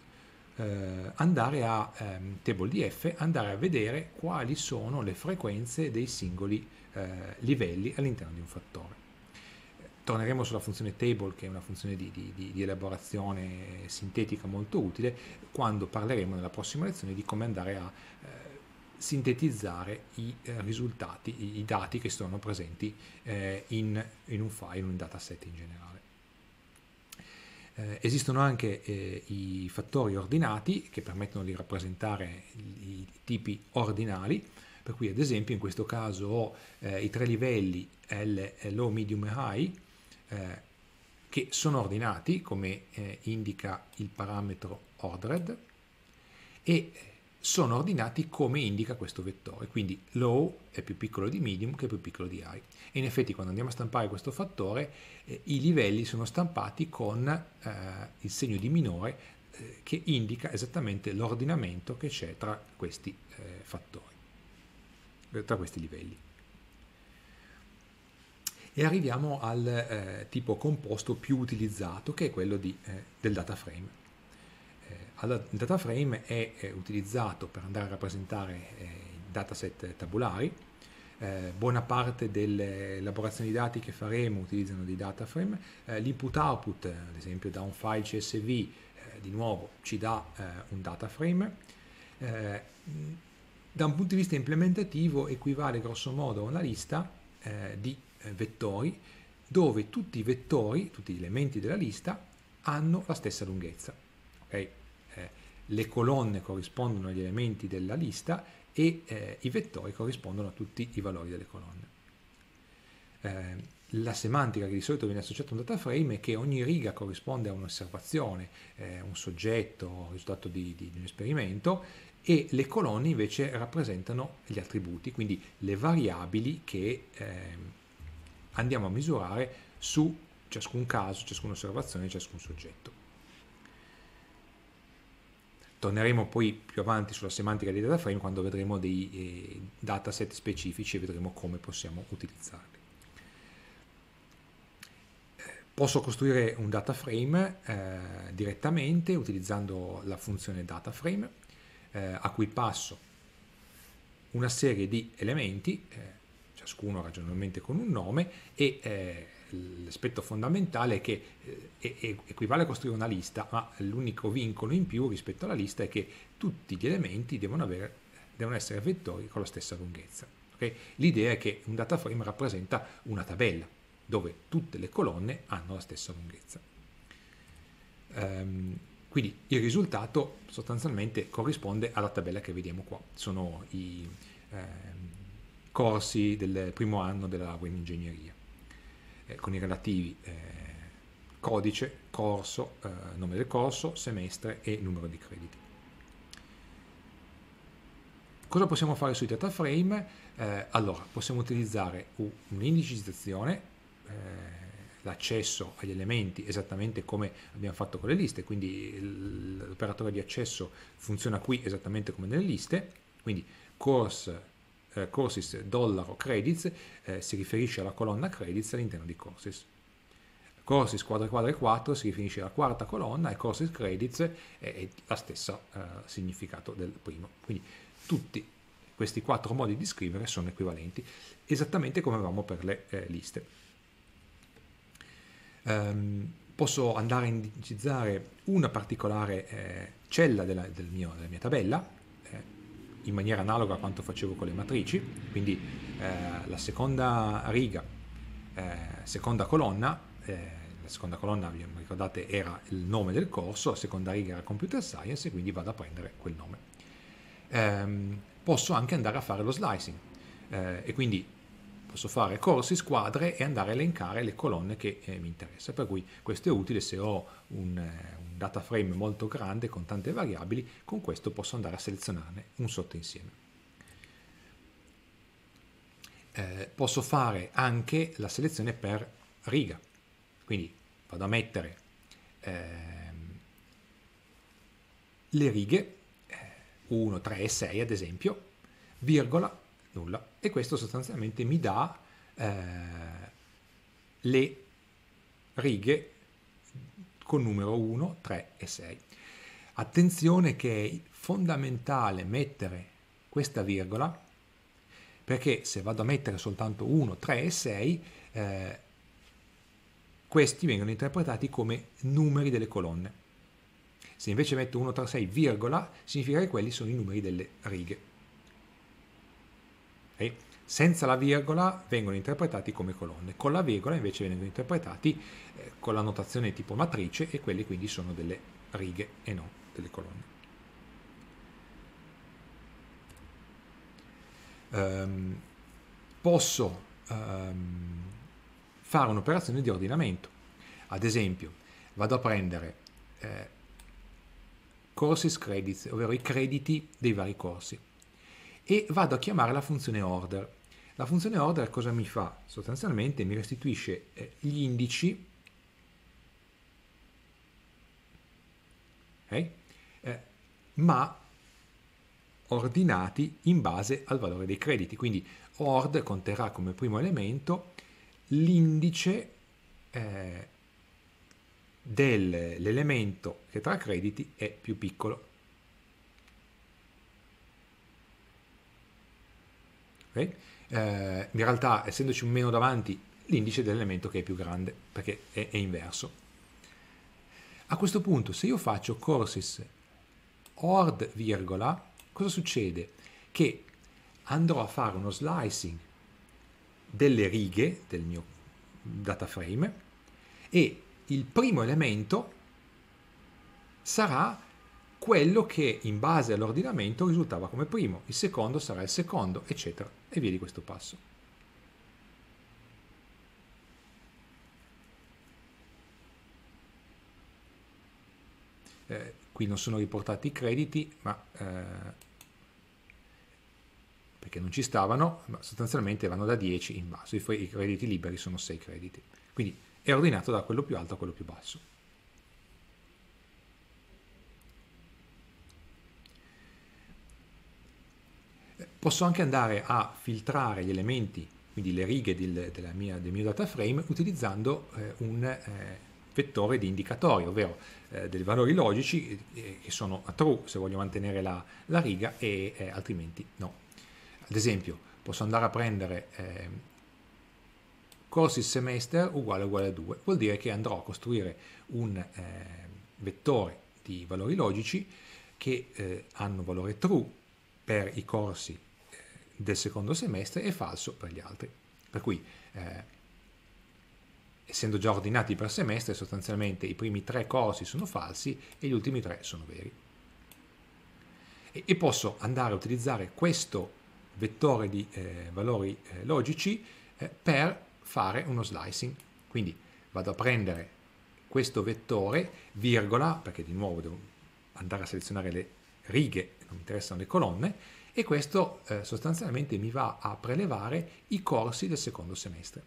eh, andare a ehm, TableDF andare a vedere quali sono le frequenze dei singoli eh, livelli all'interno di un fattore torneremo sulla funzione table che è una funzione di, di, di, elaborazione sintetica molto utile quando parleremo nella prossima lezione di come andare a eh, sintetizzare i eh, risultati, i, i, dati che sono presenti eh, in, in, un file, in un dataset in generale. Eh, esistono anche eh, i fattori ordinati che permettono di rappresentare i tipi ordinali, per cui ad esempio in questo caso ho eh, i tre livelli L, Low, Medium e High eh, che sono ordinati, come eh, indica il parametro ordered, e sono ordinati come indica questo vettore, quindi low è più piccolo di medium che è più piccolo di high. E in effetti quando andiamo a stampare questo fattore, eh, i livelli sono stampati con eh, il segno di minore eh, che indica esattamente l'ordinamento che c'è tra questi eh, fattori, tra questi livelli e arriviamo al eh, tipo composto più utilizzato che è quello di, eh, del data frame. Eh, il data frame è, è, utilizzato per andare a rappresentare eh, dataset tabulari, eh, buona parte delle elaborazioni di dati che faremo utilizzano dei data frame, eh, l'input-output, ad esempio da un file CSV, eh, di nuovo ci dà eh, un data frame, da un punto di vista implementativo equivale grossomodo a una lista di eh, vettori dove tutti i vettori, tutti gli elementi della lista hanno la stessa lunghezza. Okay? Eh, le colonne corrispondono agli elementi della lista e eh, i vettori corrispondono a tutti i valori delle colonne. Eh, la semantica che di solito viene associata a un data frame è che ogni riga corrisponde a un'osservazione, eh, un soggetto, un risultato di, di, di un esperimento e le colonne invece rappresentano gli attributi, quindi le variabili che ehm, andiamo a misurare su ciascun caso, ciascuna osservazione, ciascun soggetto. Torneremo poi più avanti sulla semantica dei data frame quando vedremo dei eh, dataset specifici e vedremo come possiamo utilizzarli. Eh, posso costruire un data frame eh, direttamente utilizzando la funzione data frame eh, a cui passo una serie di elementi eh, ciascuno ragionalmente con un nome, e eh, l'aspetto fondamentale è che eh, equivale a costruire una lista, ma l'unico vincolo in più rispetto alla lista è che tutti gli elementi devono, avere, devono essere vettori con la stessa lunghezza. Okay? L'idea è che un data frame rappresenta una tabella dove tutte le colonne hanno la stessa lunghezza. Um, quindi il risultato sostanzialmente corrisponde alla tabella che vediamo qua, sono i, eh, corsi del primo anno della laurea in ingegneria, eh, con i relativi eh, codice, corso, eh, nome del corso, semestre e numero di crediti. Cosa possiamo fare sui data dataframe? Eh, allora, possiamo utilizzare un'indicizzazione, eh, l'accesso agli elementi esattamente come abbiamo fatto con le liste, quindi l'operatore di accesso funziona qui esattamente come nelle liste, quindi course eh, Courses dollaro credits eh, si riferisce alla colonna credits all'interno di Courses. Courses quadra quadra 4 si riferisce alla quarta colonna e Courses credits è, è la stessa eh, significato del primo. Quindi tutti questi quattro modi di scrivere sono equivalenti, esattamente come avevamo per le eh, liste. Um, posso andare a indicizzare una particolare eh, cella della, del mio, della mia tabella, in maniera analoga a quanto facevo con le matrici, quindi eh, la seconda riga, eh, seconda colonna, eh, la seconda colonna vi ricordate era il nome del corso, la seconda riga era computer science e quindi vado a prendere quel nome. Ehm, posso anche andare a fare lo slicing eh, e quindi posso fare corsi, squadre e andare a elencare le colonne che eh, mi interessa, per cui questo è utile se ho un eh, data frame molto grande con tante variabili, con questo posso andare a selezionarne un sottoinsieme. Eh, posso fare anche la selezione per riga, quindi vado a mettere eh, le righe 1, eh, 3 e 6 ad esempio, virgola, nulla, e questo sostanzialmente mi dà eh, le righe con numero 1, 3 e 6. Attenzione che è fondamentale mettere questa virgola perché se vado a mettere soltanto 1, 3 e 6 eh, questi vengono interpretati come numeri delle colonne. Se invece metto 1, 3, 6, virgola, significa che quelli sono i numeri delle righe. Okay? senza la virgola vengono interpretati come colonne, con la virgola invece vengono interpretati eh, con la notazione tipo matrice e quelle quindi sono delle righe e non delle colonne. Um, posso um, fare un'operazione di ordinamento, ad esempio vado a prendere eh, courses credits, ovvero i crediti dei vari corsi e vado a chiamare la funzione order. La funzione order cosa mi fa? Sostanzialmente mi restituisce eh, gli indici okay? eh, ma ordinati in base al valore dei crediti. Quindi ord conterrà come primo elemento l'indice eh, dell'elemento che tra crediti è più piccolo Okay? Eh, in realtà, essendoci un meno davanti, l'indice dell'elemento che è più grande, perché è, è inverso. A questo punto, se io faccio courses ord virgola, cosa succede? Che andrò a fare uno slicing delle righe del mio data frame e il primo elemento sarà quello che in base all'ordinamento risultava come primo, il secondo sarà il secondo, eccetera e vedi questo passo. Eh, qui non sono riportati i crediti, ma eh, perché non ci stavano, ma sostanzialmente vanno da 10 in basso, i, i crediti liberi sono 6 crediti. Quindi è ordinato da quello più alto a quello più basso. posso anche andare a filtrare gli elementi, quindi le righe del, mia, del mio data frame, utilizzando eh, un eh, vettore di indicatori, ovvero eh, dei valori logici eh, che sono a true se voglio mantenere la, la riga e eh, altrimenti no. Ad esempio, posso andare a prendere eh, corsi semester uguale uguale a 2, vuol dire che andrò a costruire un eh, vettore di valori logici che hanno valore true per i corsi del secondo semestre e falso per gli altri. Per cui, eh, essendo già ordinati per semestre, sostanzialmente i primi tre corsi sono falsi e gli ultimi tre sono veri. E, e posso andare a utilizzare questo vettore di eh, valori eh, logici eh, per fare uno slicing. Quindi vado a prendere questo vettore, virgola, perché di nuovo devo andare a selezionare le righe, non mi interessano le colonne, e questo eh, sostanzialmente mi va a prelevare i corsi del secondo semestre.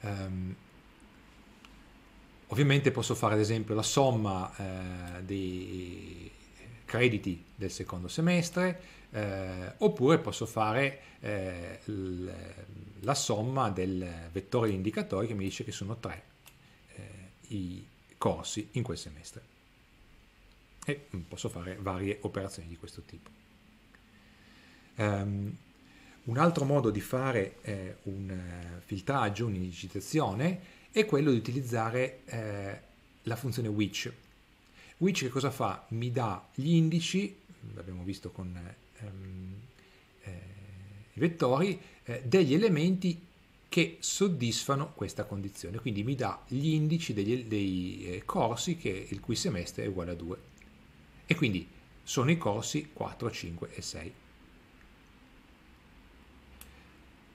Um, ovviamente posso fare ad esempio la somma eh, dei crediti del secondo semestre eh, oppure posso fare eh, la somma del vettore di indicatori che mi dice che sono tre i corsi in quel semestre. E mm, posso fare varie operazioni di questo tipo. Um, un altro modo di fare eh, un eh, filtraggio, un'indicizzazione, è quello di utilizzare eh, la funzione which. Which che cosa fa? Mi dà gli indici, l'abbiamo visto con ehm, eh, i vettori, eh, degli elementi che soddisfano questa condizione, quindi mi dà gli indici degli, dei eh, corsi che, il cui semestre è uguale a 2 e quindi sono i corsi 4, 5 e 6.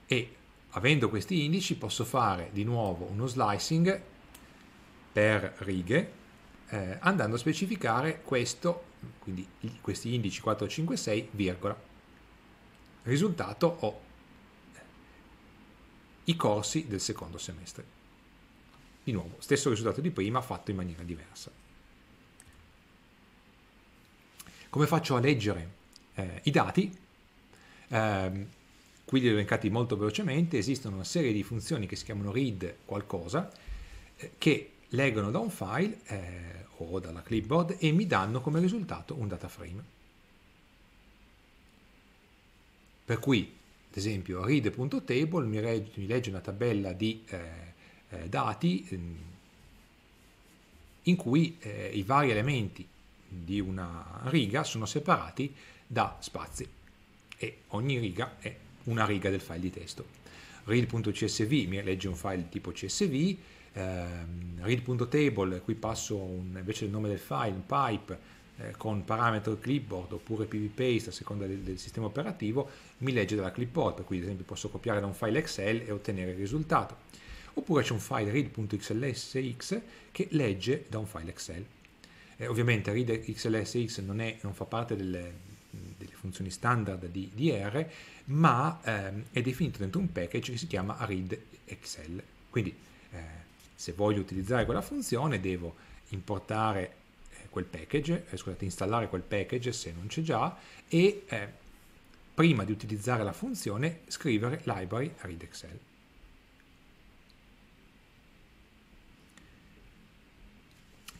E avendo questi indici posso fare di nuovo uno slicing per righe eh, andando a specificare questo, quindi questi indici 4, 5, 6, virgola. Risultato ho i corsi del secondo semestre. Di nuovo, stesso risultato di prima fatto in maniera diversa. Come faccio a leggere eh, i dati? Eh, qui li ho elencati molto velocemente, esistono una serie di funzioni che si chiamano read qualcosa, eh, che leggono da un file eh, o dalla clipboard e mi danno come risultato un data frame. Per cui ad esempio read.table mi, reg- mi legge una tabella di eh, eh dati mm, in cui eh, i vari elementi di una riga sono separati da spazi e ogni riga è una riga del file di testo. Read.csv mi legge un file tipo csv, eh, read.table qui passo un, invece il nome del file, un pipe eh, con parametro clipboard oppure pvpaste a seconda del, del, sistema operativo, mi legge dalla clipboard, quindi ad esempio posso copiare da un file Excel e ottenere il risultato. Oppure c'è un file read.xlsx che legge da un file Excel. Eh, ovviamente read.xlsx non, è, non fa parte delle, delle funzioni standard di, di R, ma ehm, è definito dentro un package che si chiama read Quindi eh, se voglio utilizzare quella funzione devo importare quel package, eh, scusate, installare quel package se non c'è già e eh, prima di utilizzare la funzione scrivere library read Excel.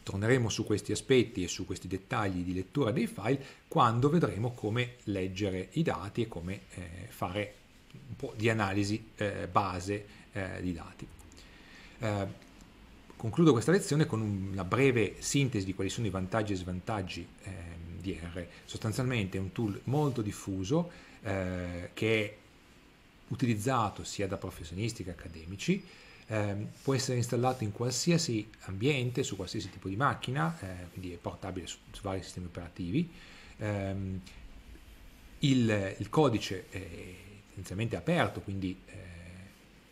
Torneremo su questi aspetti e su questi dettagli di lettura dei file quando vedremo come leggere i dati e come eh, fare un po' di analisi eh, base eh, di dati. Eh, Concludo questa lezione con una breve sintesi di quali sono i vantaggi e svantaggi eh, di R. Sostanzialmente è un tool molto diffuso eh, che è utilizzato sia da professionisti che accademici, eh, può essere installato in qualsiasi ambiente, su qualsiasi tipo di macchina, eh, quindi è portabile su, su vari sistemi operativi. Ehm, il, il, codice è tendenzialmente aperto, quindi eh,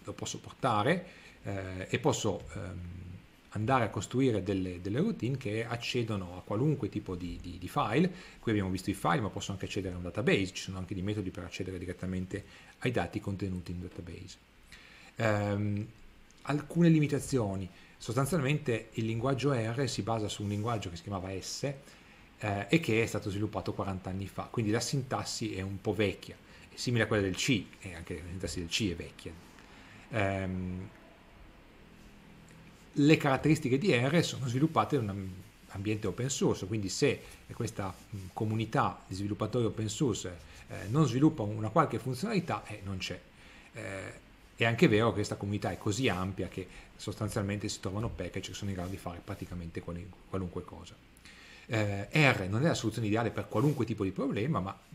lo posso portare eh, e posso... Ehm, andare a costruire delle, delle routine che accedono a qualunque tipo di, di, di, file, qui abbiamo visto i file ma possono anche accedere a un database, ci sono anche dei metodi per accedere direttamente ai dati contenuti in database. Um, alcune limitazioni, sostanzialmente il linguaggio R si basa su un linguaggio che si chiamava S eh, e che è stato sviluppato 40 anni fa, quindi la sintassi è un po' vecchia, è simile a quella del C, e anche la sintassi del C è vecchia. Um, le caratteristiche di R sono sviluppate in un ambiente open source, quindi se questa mm, comunità di sviluppatori open source eh, non sviluppa una qualche funzionalità, eh, non c'è. Eh, è anche vero che questa comunità è così ampia che sostanzialmente si trovano package che sono in grado di fare praticamente qualunque cosa. Eh, R non è la soluzione ideale per qualunque tipo di problema, ma mh,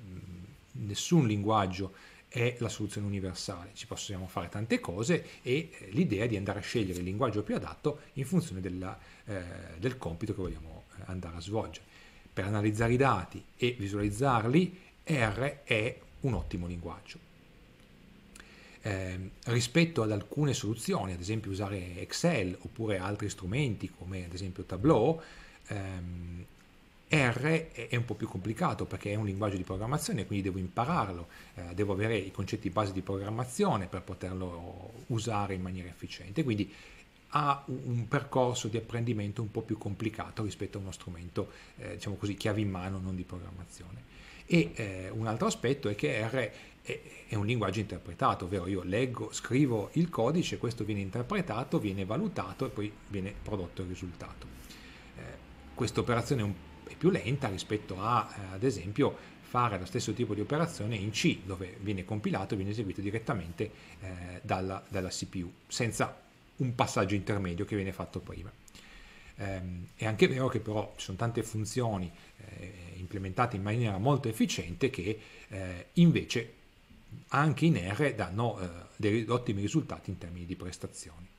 mm, nessun linguaggio è la soluzione universale, ci possiamo fare tante cose e eh, l'idea è di andare a scegliere il linguaggio più adatto in funzione della, eh, del compito che vogliamo eh, andare a svolgere. Per analizzare i dati e visualizzarli R è un ottimo linguaggio. Eh, rispetto ad alcune soluzioni, ad esempio usare Excel oppure altri strumenti come ad esempio Tableau, ehm, R è un po' più complicato perché è un linguaggio di programmazione, quindi devo impararlo, eh, devo avere i concetti base di programmazione per poterlo usare in maniera efficiente, quindi ha un percorso di apprendimento un po' più complicato rispetto a uno strumento, eh, diciamo così, chiave in mano, non di programmazione. E eh, un altro aspetto è che R è, è, un linguaggio interpretato, ovvero io leggo, scrivo il codice, questo viene interpretato, viene valutato e poi viene prodotto il risultato. Eh, questa operazione è un è più lenta rispetto a, eh, ad esempio, fare lo stesso tipo di operazione in C, dove viene compilato e viene eseguito direttamente eh, dalla, dalla, CPU, senza un passaggio intermedio che viene fatto prima. Ehm, è anche vero che però ci sono tante funzioni eh, implementate in maniera molto efficiente che eh, invece anche in R danno eh, degli ottimi risultati in termini di prestazioni.